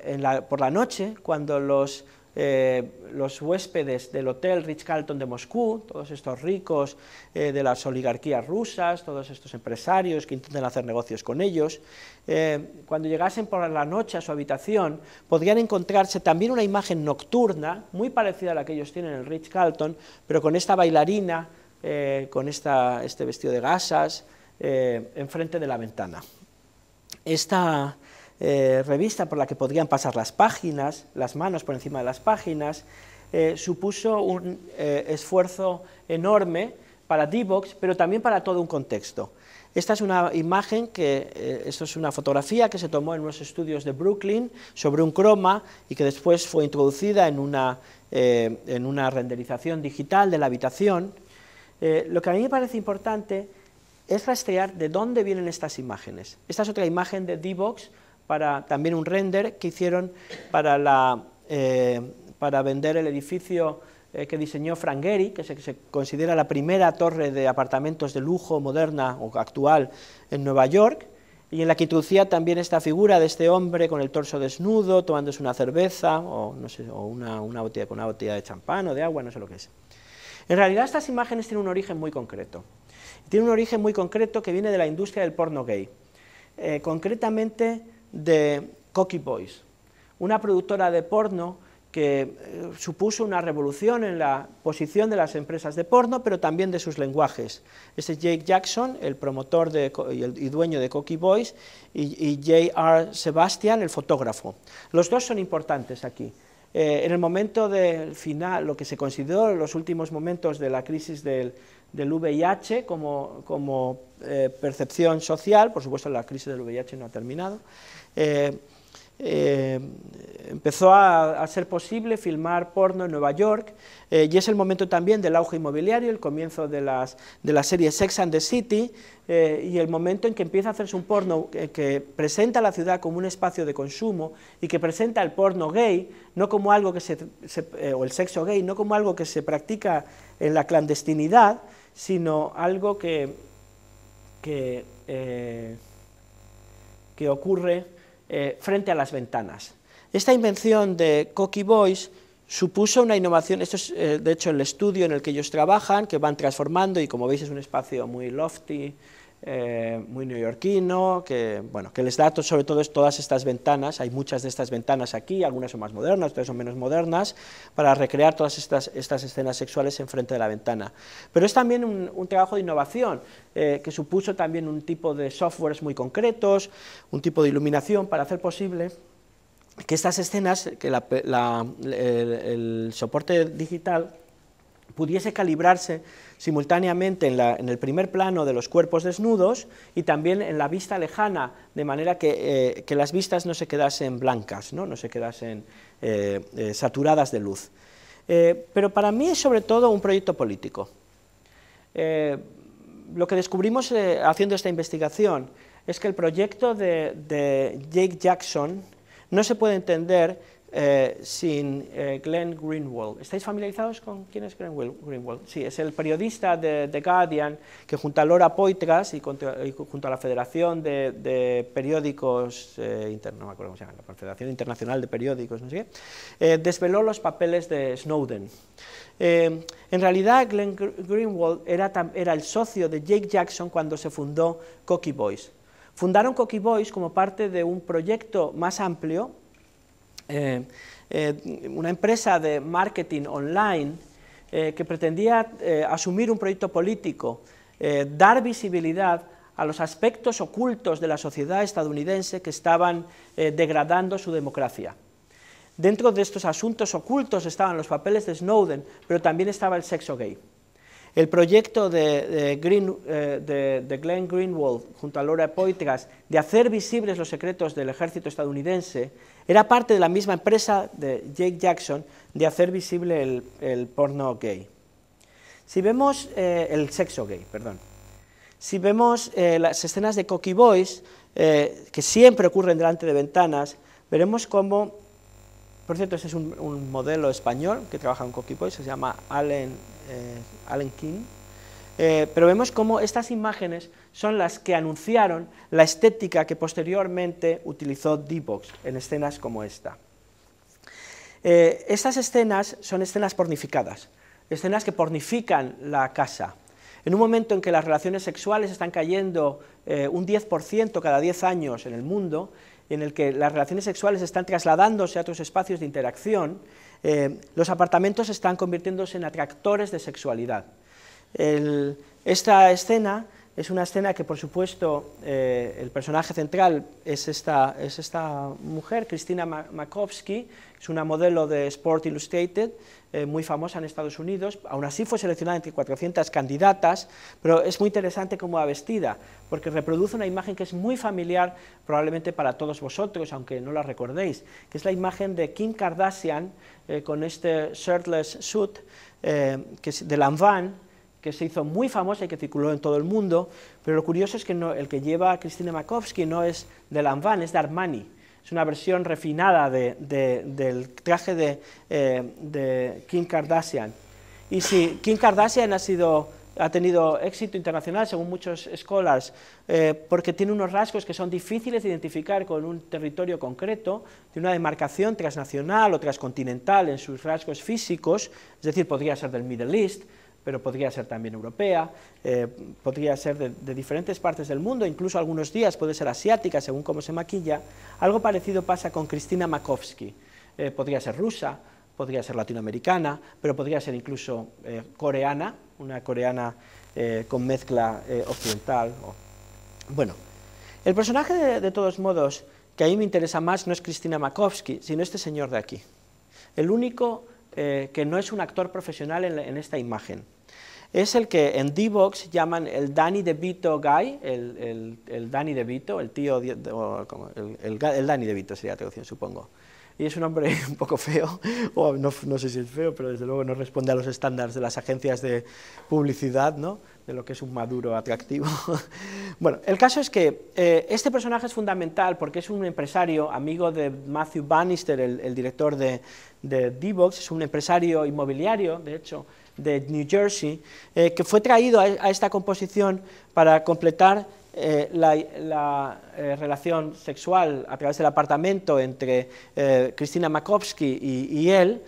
por la noche, cuando los eh, los huéspedes del hotel Ritz-Carlton de Moscú, todos estos ricos eh, de las oligarquías rusas, todos estos empresarios que intentan hacer negocios con ellos, eh, cuando llegasen por la noche a su habitación, podrían encontrarse también una imagen nocturna, muy parecida a la que ellos tienen en el Ritz-Carlton, pero con esta bailarina, con esta, este vestido de gasas, enfrente de la ventana. Esta eh, revista por la que podrían pasar las páginas, las manos por encima de las páginas, eh, supuso un eh, esfuerzo enorme para D-Box, pero también para todo un contexto. Esta es una imagen que, esto es una fotografía que se tomó en unos estudios de Brooklyn sobre un croma y que después fue introducida en una, una renderización digital de la habitación. lo que a mí me parece importante es rastrear de dónde vienen estas imágenes. Esta es otra imagen de D-Box para también un render que hicieron para, la, eh, para vender el edificio eh, que diseñó Frank Gehry, que se, considera la primera torre de apartamentos de lujo moderna o actual en Nueva York, y en la que introducía también esta figura de este hombre con el torso desnudo, tomándose una cerveza o, no sé, o una, una, botella, una botella de champán o de agua, no sé lo que es. En realidad estas imágenes tienen un origen muy concreto. tiene un origen muy concreto que viene de la industria del porno gay. Eh, concretamente, de Cocky Boys, una productora de porno que eh, supuso una revolución en la posición de las empresas de porno, pero también de sus lenguajes. Este es Jake Jackson, el promotor y, el, dueño de Cocky Boys, y, J.R. Sebastian, el fotógrafo. Los dos son importantes aquí. Eh, en el momento del final, lo que se consideró los últimos momentos de la crisis del, del VIH como, como eh, percepción social, por supuesto la crisis del VIH no ha terminado, eh, eh, empezó a, ser posible filmar porno en Nueva York eh, y es el momento también del auge inmobiliario, el comienzo de, las, de la serie Sex and the City y el momento en que empieza a hacerse un porno que, presenta a la ciudad como un espacio de consumo y que presenta el porno gay, no como algo que se, o el sexo gay, no como algo que se practica en la clandestinidad, sino algo que, que ocurre eh, frente a las ventanas. Esta invención de Cocky Boys supuso una innovación, esto es eh, de hecho el estudio en el que ellos trabajan, que van transformando y como veis es un espacio muy lofty, eh, muy neoyorquino, que, bueno, que les da sobre todo es todas estas ventanas, hay muchas de estas ventanas aquí, algunas son más modernas, otras son menos modernas, para recrear todas estas, estas escenas sexuales enfrente de la ventana. Pero es también un, trabajo de innovación, eh, que supuso también un tipo de softwares muy concretos, un tipo de iluminación para hacer posible que estas escenas, que el soporte digital pudiese calibrarse simultáneamente en, el primer plano de los cuerpos desnudos y también en la vista lejana, de manera que, eh, las vistas no se quedasen blancas, no, se quedasen eh, eh, saturadas de luz. pero para mí es sobre todo un proyecto político. lo que descubrimos haciendo esta investigación es que el proyecto de Jake Jackson no se puede entender eh, sin eh, Glenn Greenwald. ¿Estáis familiarizados con quién es Glenn Greenwald? Sí, es el periodista de The Guardian que junto a Laura Poitras y, junto a la Federación de, Periódicos, eh, no me acuerdo cómo se llama, la Federación Internacional de Periódicos, no sé qué, desveló los papeles de Snowden. en realidad Glenn Greenwald era, era el socio de Jake Jackson cuando se fundó Cocky Boys. Fundaron Cocky Boys como parte de un proyecto más amplio eh, eh, una empresa de marketing online eh, que pretendía asumir un proyecto político, dar visibilidad a los aspectos ocultos de la sociedad estadounidense que estaban degradando su democracia. Dentro de estos asuntos ocultos estaban los papeles de Snowden, pero también estaba el sexo gay. El proyecto eh, de, Glenn Greenwald junto a Laura Poitras de hacer visibles los secretos del ejército estadounidense era parte de la misma empresa de Jake Jackson de hacer visible el, porno gay. Si vemos eh, el sexo gay, perdón. Si vemos eh, las escenas de Cocky Boys, que siempre ocurren delante de ventanas, veremos cómo por cierto, ese es un, modelo español que trabaja en CoquiPoy, se llama Allen, eh, Allen King. Eh, pero vemos cómo estas imágenes son las que anunciaron la estética que posteriormente utilizó D-Box en escenas como esta. Eh, estas escenas son escenas pornificadas, escenas que pornifican la casa. En un momento en que las relaciones sexuales están cayendo un 10% cada 10 años en el mundo en el que las relaciones sexuales están trasladándose a otros espacios de interacción, eh, los apartamentos están convirtiéndose en atractores de sexualidad. esta escena es una escena que, por supuesto, eh, el personaje central es esta, mujer, Cristina Makovsky, es una modelo de Sport Illustrated, eh, muy famosa en Estados Unidos. Aún así fue seleccionada entre 400 candidatas, pero es muy interesante cómo va vestida, porque reproduce una imagen que es muy familiar probablemente para todos vosotros, aunque no la recordéis, que es la imagen de Kim Kardashian eh, con este shirtless suit que de Lanvin, que se hizo muy famosa y que circuló en todo el mundo, pero lo curioso es que el que lleva a Cristina Makovsky no es de Lanvin, es de Armani. Es una versión refinada del traje de, eh, Kim Kardashian. Y si Kim Kardashian ha, ha tenido éxito internacional, según muchos scholars, eh, porque tiene unos rasgos que son difíciles de identificar con un territorio concreto, tiene una demarcación transnacional o transcontinental en sus rasgos físicos, es decir, podría ser del Middle East, pero podría ser también europea, eh, podría ser de, diferentes partes del mundo, incluso algunos días puede ser asiática, según cómo se maquilla. Algo parecido pasa con Cristina Makovsky, eh, podría ser rusa, podría ser latinoamericana, pero podría ser incluso eh, coreana, una coreana con mezcla occidental. Bueno, el personaje de, todos modos que a mí me interesa más no es Cristina Makovsky, sino este señor de aquí, el único eh, que no es un actor profesional en, esta imagen. Es el que en D-Box llaman el Danny DeVito guy, el, el, Danny DeVito, el tío, de, el, Danny DeVito sería la traducción, supongo y es un hombre <laughs> un poco feo, o no, no, sé si es feo, pero desde luego no responde a los estándares de las agencias de publicidad, ¿no? de lo que es un maduro atractivo. <laughs> bueno, el caso es que eh, este personaje es fundamental porque es un empresario, amigo de Matthew Bannister, el, director de, de d es un empresario inmobiliario, de hecho, de New Jersey, eh, que fue traído a, esta composición para completar eh, la, relación sexual a través del apartamento entre Cristina Makovsky y, y él.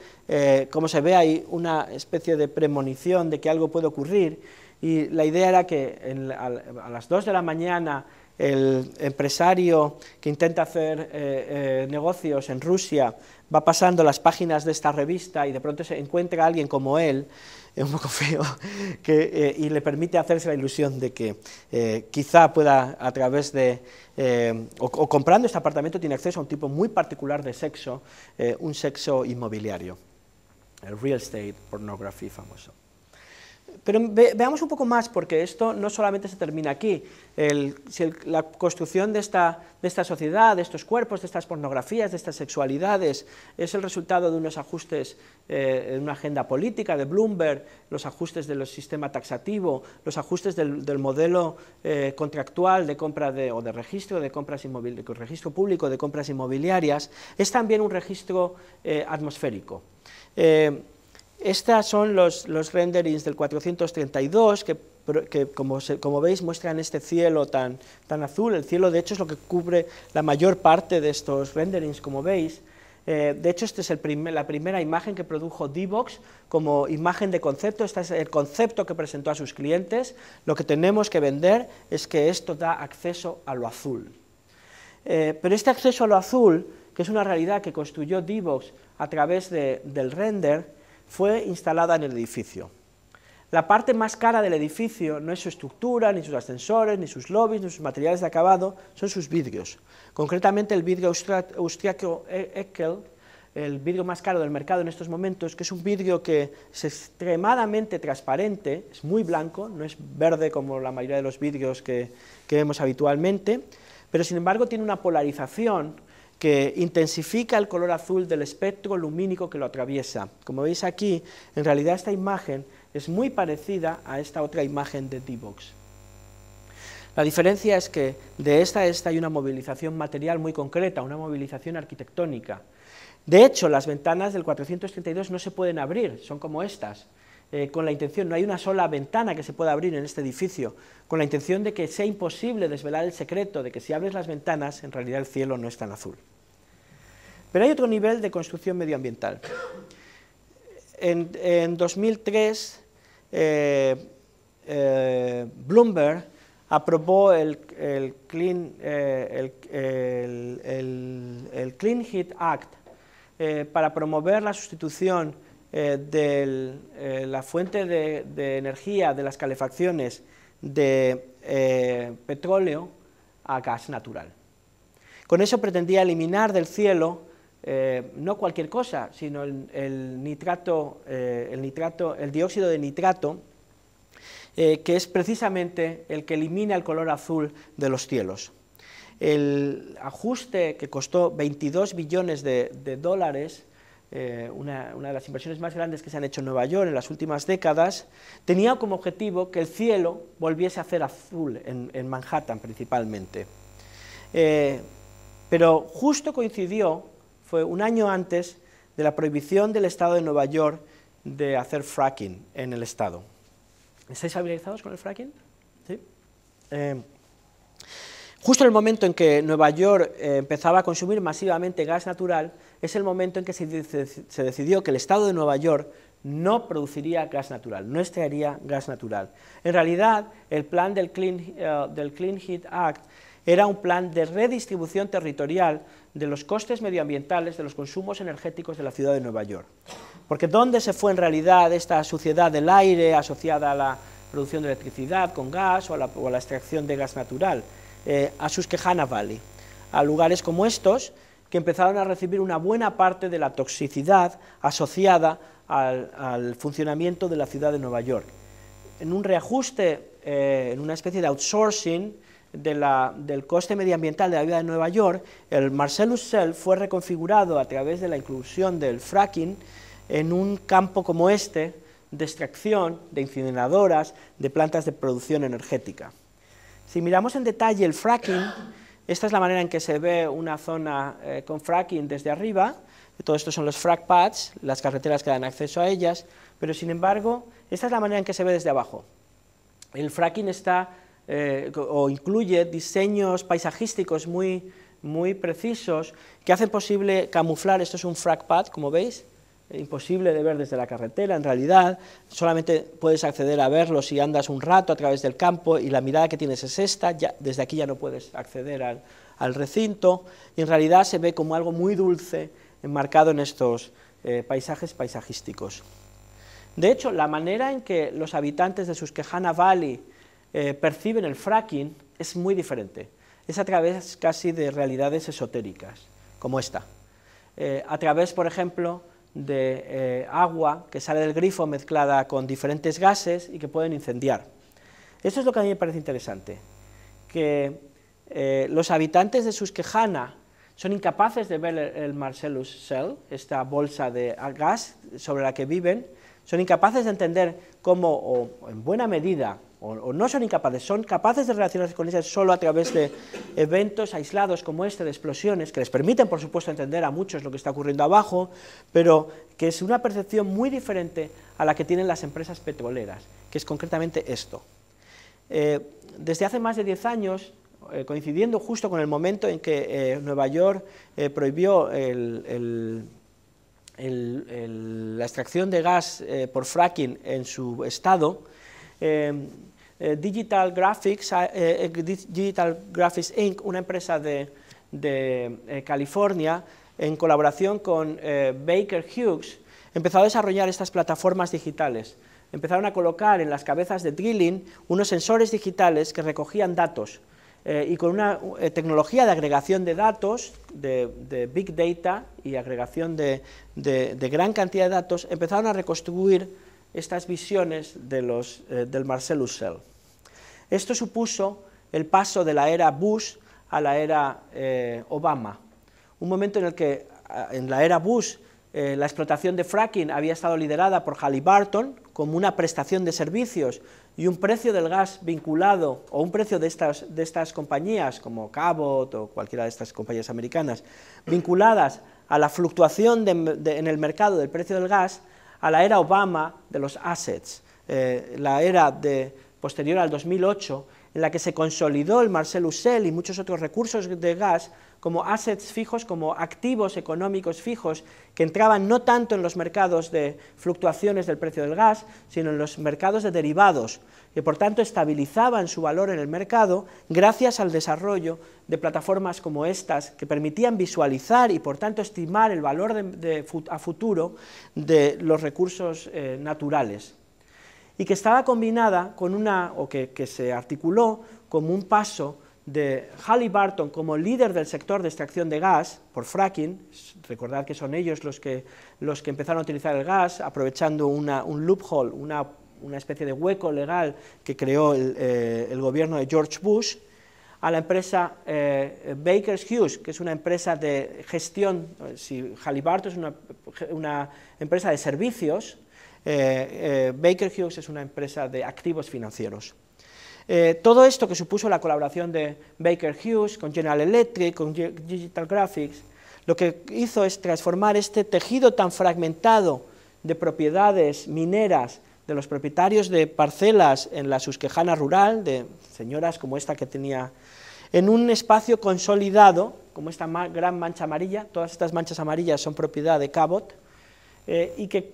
como se ve, hay una especie de premonición de que algo puede ocurrir y la idea era que a, las 2 de la mañana el empresario que intenta hacer eh, eh, negocios en Rusia va pasando las páginas de esta revista y de pronto se encuentra a alguien como él, <laughs> es un poco feo, <laughs> eh, y le permite hacerse la ilusión de que quizá pueda a través de, o, comprando este apartamento tiene acceso a un tipo muy particular de sexo, un sexo inmobiliario, el real estate pornography famoso. Pero veamos un poco más, porque esto no solamente se termina aquí. si la construcción de esta, sociedad, de estos cuerpos, de estas pornografías, de estas sexualidades, es el resultado de unos ajustes eh, en una agenda política de Bloomberg, los ajustes del sistema taxativo, los ajustes del, modelo eh, contractual de compra o de registro de compras inmobiliarias, registro público de compras inmobiliarias, es también un registro eh, atmosférico. Eh, estos son los, renderings del 432 que, como, veis muestran este cielo tan, azul. El cielo de hecho es lo que cubre la mayor parte de estos renderings, como veis. Eh, de hecho, esta es la primera imagen que produjo D-Box como imagen de concepto. Este es el concepto que presentó a sus clientes. Lo que tenemos que vender es que esto da acceso a lo azul. Eh, pero este acceso a lo azul, que es una realidad que construyó D-Box a través del render, fue instalada en el edificio. La parte más cara del edificio no es su estructura, ni sus ascensores, ni sus lobbies, ni sus materiales de acabado, son sus vidrios. Concretamente el vidrio austriaco e-, Eckel, el vidrio más caro del mercado en estos momentos, que es un vidrio que es extremadamente transparente, es muy blanco, no es verde como la mayoría de los vidrios que, que vemos habitualmente, pero sin embargo tiene una polarización que intensifica el color azul del espectro lumínico que lo atraviesa. Como veis aquí, en realidad esta imagen es muy parecida a esta otra imagen de D-Box. La diferencia es que de esta a esta hay una movilización material muy concreta, una movilización arquitectónica. De hecho, las ventanas del 432 no se pueden abrir, son como estas. Eh, con la intención, no hay una sola ventana que se pueda abrir en este edificio, con la intención de que sea imposible desvelar el secreto de que si abres las ventanas, en realidad el cielo no es tan azul. Pero hay otro nivel de construcción medioambiental. En, 2003, eh, eh, Bloomberg aprobó el, Clean, Heat Act para promover la sustitución eh, de eh, la fuente de, energía de las calefacciones de eh, petróleo a gas natural. Con eso pretendía eliminar del cielo no cualquier cosa, sino el, nitrato, el dióxido de nitrato, que es precisamente el que elimina el color azul de los cielos el ajuste que costó 22 billones de, dólares eh, una, de las inversiones más grandes que se han hecho en Nueva York en las últimas décadas, tenía como objetivo que el cielo volviese a ser azul en, Manhattan principalmente. Eh, pero justo coincidió, fue un año antes de la prohibición del Estado de Nueva York de hacer fracking en el Estado. ¿Estáis familiarizados con el fracking? Sí. Eh, Justo en el momento en que Nueva York eh, empezaba a consumir masivamente gas natural, es el momento en que se, decidió que el Estado de Nueva York no produciría gas natural, no extraería gas natural. En realidad, el plan eh, del Clean, Heat Act era un plan de redistribución territorial de los costes medioambientales de los consumos energéticos de la ciudad de Nueva York. Porque ¿dónde se fue en realidad esta suciedad del aire asociada a la producción de electricidad con gas o a la extracción de gas natural? Eh, a Susquehanna Valley, a lugares como estos que empezaron a recibir una buena parte de la toxicidad asociada al, funcionamiento de la ciudad de Nueva York. En un reajuste, eh, en una especie de outsourcing del coste medioambiental de la vida de Nueva York, el Marcellus Cell fue reconfigurado a través de la inclusión del fracking en un campo como este de extracción, de incineradoras, de plantas de producción energética. Si miramos en detalle el fracking, esta es la manera en que se ve una zona eh, con fracking desde arriba, todo esto son los frac pads, las carreteras que dan acceso a ellas, pero sin embargo, esta es la manera en que se ve desde abajo. El fracking está eh, o incluye diseños paisajísticos muy, muy precisos que hacen posible camuflar, esto es un frac pad, como veis, eh, imposible de ver desde la carretera, en realidad, solamente puedes acceder a verlo si andas un rato a través del campo y la mirada que tienes es esta, ya, desde aquí ya no puedes acceder al, recinto, y en realidad se ve como algo muy dulce enmarcado en estos eh, paisajes paisajísticos. De hecho, la manera en que los habitantes de Susquehanna Valley eh, perciben el fracking es muy diferente, es a través casi de realidades esotéricas, como esta. a través, por ejemplo, de eh, agua que sale del grifo mezclada con diferentes gases y que pueden incendiar. Esto es lo que a mí me parece interesante, que eh, los habitantes de Susquehanna son incapaces de ver el, el Marcellus Cell, esta bolsa de gas sobre la que viven, son incapaces de entender cómo, o en buena medida, o, no son incapaces, son capaces de relacionarse con ellas solo a través de eventos aislados como este, de explosiones, que les permiten, por supuesto, entender a muchos lo que está ocurriendo abajo, pero que es una percepción muy diferente a la que tienen las empresas petroleras, que es concretamente esto. Eh, desde hace más de 10 años, eh, coincidiendo justo con el momento en que eh, Nueva York prohibió la extracción de gas por fracking en su estado, Em, eh, Digital Graphics, ah, eh, eh, Digital Graphics Inc., una empresa de, California, en colaboración con Baker Hughes, empezó a desarrollar estas plataformas digitales. Empezaron a colocar en las cabezas de drilling unos sensores digitales que recogían datos y con una tecnología de agregación de datos, de, big data y agregación de, gran cantidad de datos, empezaron a reconstruir estas visiones de los, eh, del Marcel Husserl. Esto supuso el paso de la era Bush a la era eh, Obama, un momento en el que en la era Bush eh, la explotación de fracking había estado liderada por Halliburton como una prestación de servicios y un precio del gas vinculado o un precio de estas, de estas compañías como Cabot o cualquiera de estas compañías americanas vinculadas a la fluctuación en el mercado del precio del gas a la era Obama de los assets, eh, la era posterior al 2008, en la que se consolidó el Marcel Husserl y muchos otros recursos de gas como assets fijos, como activos económicos fijos, que entraban no tanto en los mercados de fluctuaciones del precio del gas, sino en los mercados de derivados, y por tanto estabilizaban su valor en el mercado gracias al desarrollo de plataformas como estas que permitían visualizar y por tanto estimar el valor a futuro de los recursos eh, naturales y que estaba combinada con una, o que, se articuló como un paso de Halliburton como líder del sector de extracción de gas por fracking, recordad que son ellos los que, los que empezaron a utilizar el gas aprovechando un loophole, una una especie de hueco legal que creó el, eh, gobierno de George Bush, a la empresa eh, Baker Hughes, que es una empresa de gestión, si Halliburton es una, empresa de servicios, eh, Baker Hughes es una empresa de activos financieros. todo esto que supuso la colaboración de Baker Hughes con General Electric, con Digital Graphics, lo que hizo es transformar este tejido tan fragmentado de propiedades mineras de los propietarios de parcelas en la Susquejana rural, de señoras como esta que tenía, en un espacio consolidado, como esta gran mancha amarilla, todas estas manchas amarillas son propiedad de Cabot, eh, y, que,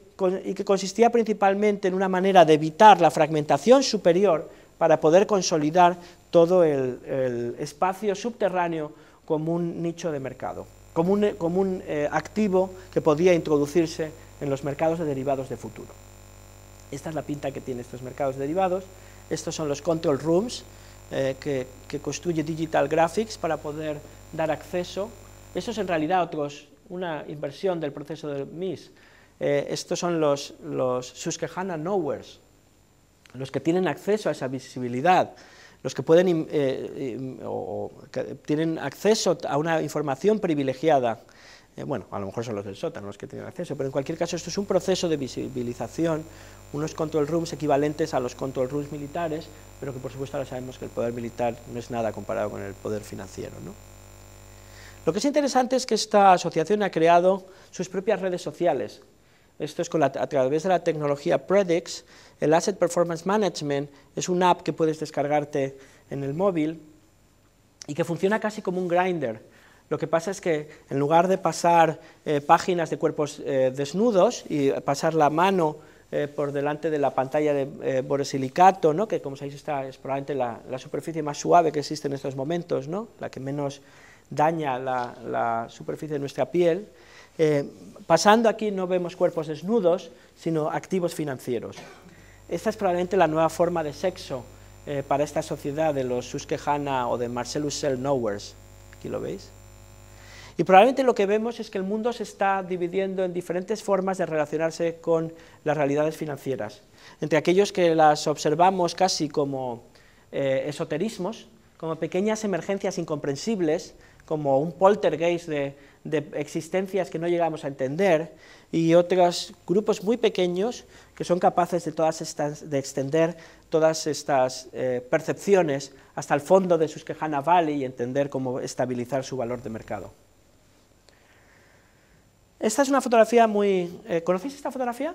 que consistía principalmente en una manera de evitar la fragmentación superior para poder consolidar todo el, espacio subterráneo como un nicho de mercado, como un, como un eh, activo que podía introducirse en los mercados de derivados de futuro. Esta es la pinta que tienen estos mercados derivados. Estos son los control rooms eh, que, construye Digital Graphics para poder dar acceso. Eso es en realidad otros, una inversión del proceso del MIS. Eh, estos son los, los Susquehanna Knowers, los que tienen acceso a esa visibilidad, los que pueden eh, que tienen acceso a una información privilegiada. Eh, bueno, a lo mejor son los del sótano los que tienen acceso, pero en cualquier caso esto es un proceso de visibilización, unos control rooms equivalentes a los control rooms militares, pero que por supuesto ahora sabemos que el poder militar no es nada comparado con el poder financiero. Lo que es interesante es que esta asociación ha creado sus propias redes sociales. Esto es a través de la tecnología Predix, el Asset Performance Management es una app que puedes descargarte en el móvil y que funciona casi como un grinder lo que pasa es que en lugar de pasar eh, páginas de cuerpos eh, desnudos y pasar la mano eh, por delante de la pantalla de borosilicato, que como sabéis está, es probablemente la, superficie más suave que existe en estos momentos, la que menos daña la, superficie de nuestra piel, pasando aquí no vemos cuerpos desnudos, sino activos financieros. Esta es probablemente la nueva forma de sexo para esta sociedad de los Susquehanna o de Marcellus Selnowers. Aquí lo veis. Y probablemente lo que vemos es que el mundo se está dividiendo en diferentes formas de relacionarse con las realidades financieras. Entre aquellos que las observamos casi como eh, esoterismos, como pequeñas emergencias incomprensibles, como un poltergeist de, existencias que no llegamos a entender, y otros grupos muy pequeños que son capaces de, todas estas, de extender todas estas eh, percepciones hasta el fondo de sus quejana Valley y entender cómo estabilizar su valor de mercado. Esta es una fotografía muy... Eh, ¿Conocéis esta fotografía?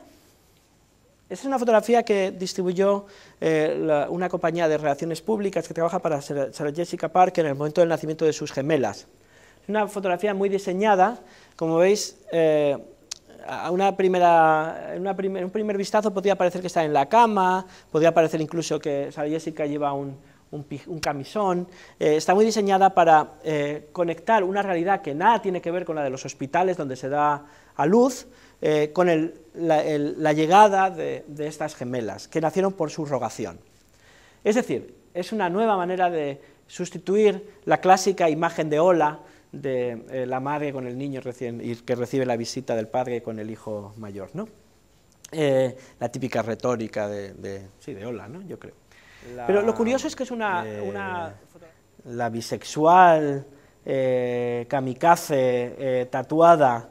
Esta es una fotografía que distribuyó eh, una compañía de relaciones públicas que trabaja para Sarah Jessica Parker en el momento del nacimiento de sus gemelas. Es una fotografía muy diseñada, como veis, eh, a una primera, un primer vistazo podría parecer que está en la cama, podría parecer incluso que Sarah Jessica lleva un, un, camisón. Eh, está muy diseñada para eh, conectar una realidad que nada tiene que ver con la de los hospitales donde se da a luz, eh, con la, llegada de, estas gemelas, que nacieron por su rogación, Es decir, es una nueva manera de sustituir la clásica imagen de ola de la madre con el niño recién, y que recibe la visita del padre con el hijo mayor. ¿no? la típica retórica de, de, sí, de Ola, ¿no? yo creo. Pero lo curioso es que es una... Eh, la bisexual, eh, kamikaze, eh, tatuada,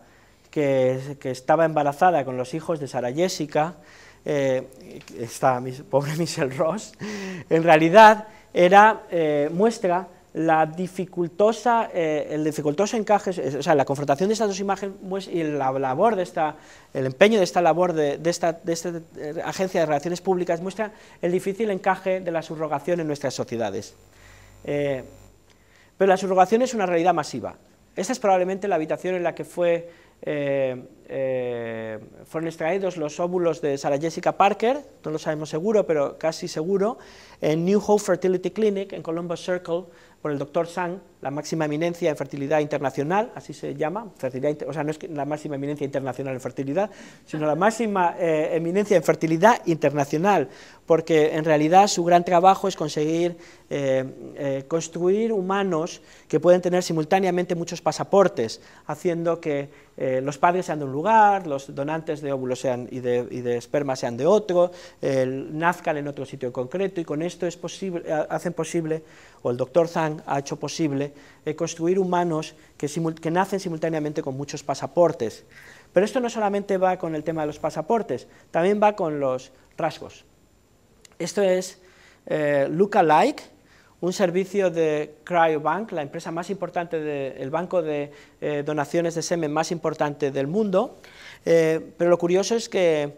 que, que, estaba embarazada con los hijos de Sara Jessica, esta pobre <laughs> Michelle Ross, en realidad era muestra la dificultosa, eh, el dificultoso encaje, o sea, la confrontación de estas dos imágenes y la labor de el empeño de esta labor de, esta, eh, agencia de relaciones públicas muestra el difícil encaje de la subrogación en nuestras sociedades. Eh, pero la subrogación es una realidad masiva. Esta es probablemente la habitación en la que fue, fueron extraídos los óvulos de Sarah Jessica Parker, no lo sabemos seguro, pero casi seguro, en New Hope Fertility Clinic, en Columbus Circle, por el doctor Sang, la máxima eminencia en fertilidad internacional, así se llama, fertilidad, o sea, no es la máxima eminencia internacional en fertilidad, sino la máxima eh, eminencia en fertilidad internacional, porque en realidad su gran trabajo es conseguir eh, eh, construir humanos que pueden tener simultáneamente muchos pasaportes, haciendo que los padres sean de un lugar, los donantes de óvulos sean, y, de, y de esperma sean de otro, el nazcan en otro sitio concreto, y con esto es posible, hacen posible, o el doctor Zhang ha hecho posible, construir humanos que, nacen simultáneamente con muchos pasaportes. Pero esto no solamente va con el tema de los pasaportes, también va con los rasgos. Esto es eh, Lookalike, un servicio de Cryobank, la empresa más importante, del banco de eh, donaciones de semen más importante del mundo, eh, pero lo curioso es que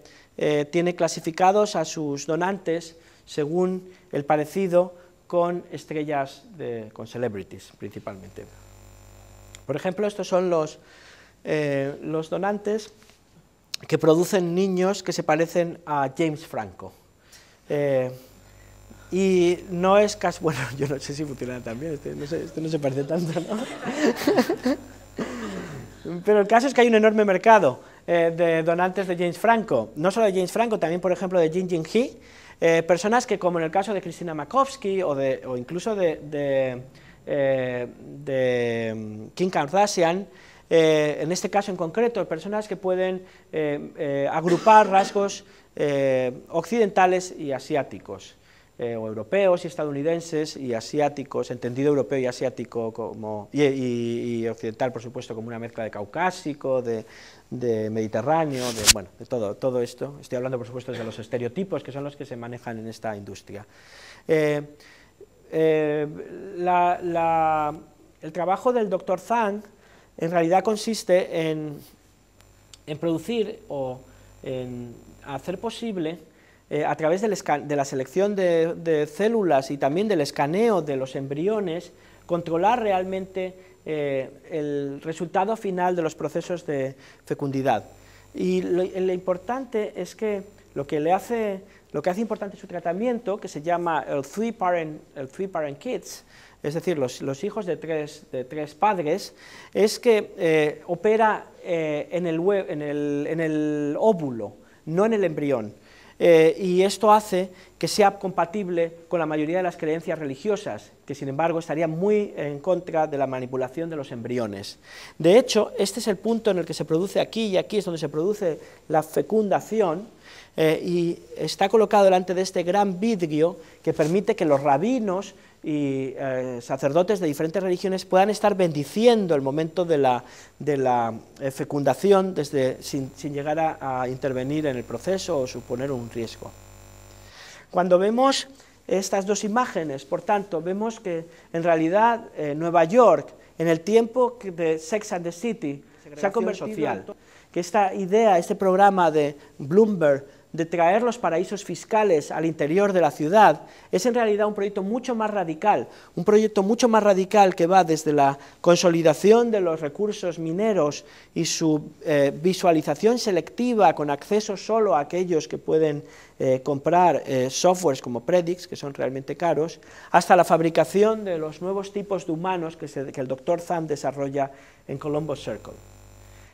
tiene clasificados a sus donantes según el parecido con estrellas, de, con celebrities principalmente. Por ejemplo, estos son los, eh, los donantes que producen niños que se parecen a James Franco. Eh, y no es casi, <laughs> bueno, yo no sé si funciona también, este no, se, este no se parece tanto, ¿no? <laughs> Pero el caso es que hay un enorme mercado eh, de donantes de James Franco, no solo de James Franco, también por ejemplo de Jin Jin Hee, eh, personas que, como en el caso de Cristina Makovsky o, incluso de, eh, mm, Kim Kardashian, eh, en este caso en concreto, personas que pueden agrupar rasgos occidentales y asiáticos. Eh, europeos y estadounidenses y asiáticos, entendido europeo y asiático como, y, occidental, por supuesto, como una mezcla de caucásico, de, mediterráneo, de, bueno, de todo, todo esto. Estoy hablando, por supuesto, de los estereotipos que son los que se manejan en esta industria. Eh, eh, el trabajo del doctor Zhang en realidad consiste en, en producir o en hacer posible eh, a través de la selección de, células y también del escaneo de los embriones, controlar realmente eh, el resultado final de los procesos de fecundidad. Y lo, importante es que lo que, le hace, lo que hace importante su tratamiento, que se llama el Three Parent, el three parent Kids, es decir, los, hijos de tres, padres, es que eh, opera en el óvulo, no en el embrión. Eh, y esto hace que sea compatible con la mayoría de las creencias religiosas, que sin embargo estarían muy en contra de la manipulación de los embriones. De hecho, este es el punto en el que se produce aquí y aquí es donde se produce la fecundación eh, y está colocado delante de este gran vidrio que permite que los rabinos y eh, sacerdotes de diferentes religiones puedan estar bendiciendo el momento de la, eh, fecundación desde, sin, llegar a, intervenir en el proceso o suponer un riesgo. Cuando vemos estas dos imágenes, por tanto, vemos que en realidad eh, Nueva York, en el tiempo de Sex and the City, se ha convertido que esta idea, este programa de Bloomberg, de traer los paraísos fiscales al interior de la ciudad es en realidad un proyecto mucho más radical, un proyecto mucho más radical que va desde la consolidación de los recursos mineros y su eh, visualización selectiva con acceso solo a aquellos que pueden eh, comprar eh, softwares como Predix, que son realmente caros, hasta la fabricación de los nuevos tipos de humanos que, que el doctor Zahn desarrolla en Columbus Circle.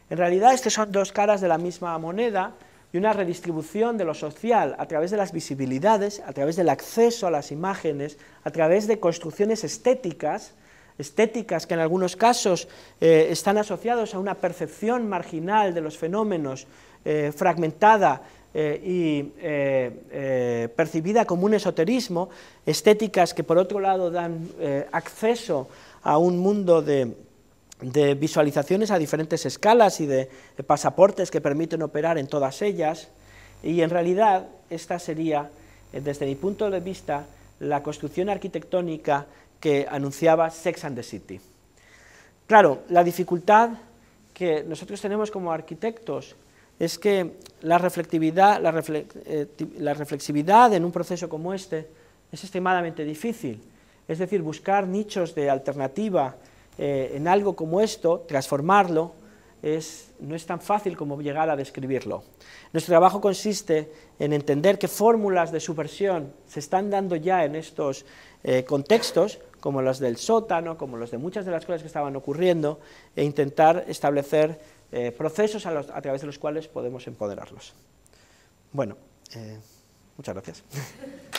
En realidad, estas son dos caras de la misma moneda, y una redistribución de lo social a través de las visibilidades, a través del acceso a las imágenes, a través de construcciones estéticas, estéticas que en algunos casos eh, están asociados a una percepción marginal de los fenómenos eh, fragmentada eh, y percibida como un esoterismo, estéticas que por otro lado dan acceso a un mundo de de visualizaciones a diferentes escalas y de, pasaportes que permiten operar en todas ellas. Y en realidad esta sería, eh, desde mi punto de vista, la construcción arquitectónica que anunciaba Sex and the City. Claro, la dificultad que nosotros tenemos como arquitectos es que la eh, la reflexividad en un proceso como este es extremadamente difícil. Es decir, buscar nichos de alternativa, eh, en algo como esto, transformarlo, no es tan fácil como llegar a describirlo. Nuestro trabajo consiste en entender qué fórmulas de subversión se están dando ya en estos eh, contextos, como los del sótano, como los de muchas de las cosas que estaban ocurriendo, e intentar establecer eh, procesos a, través de los cuales podemos empoderarlos. Bueno, muchas gracias. <laughs>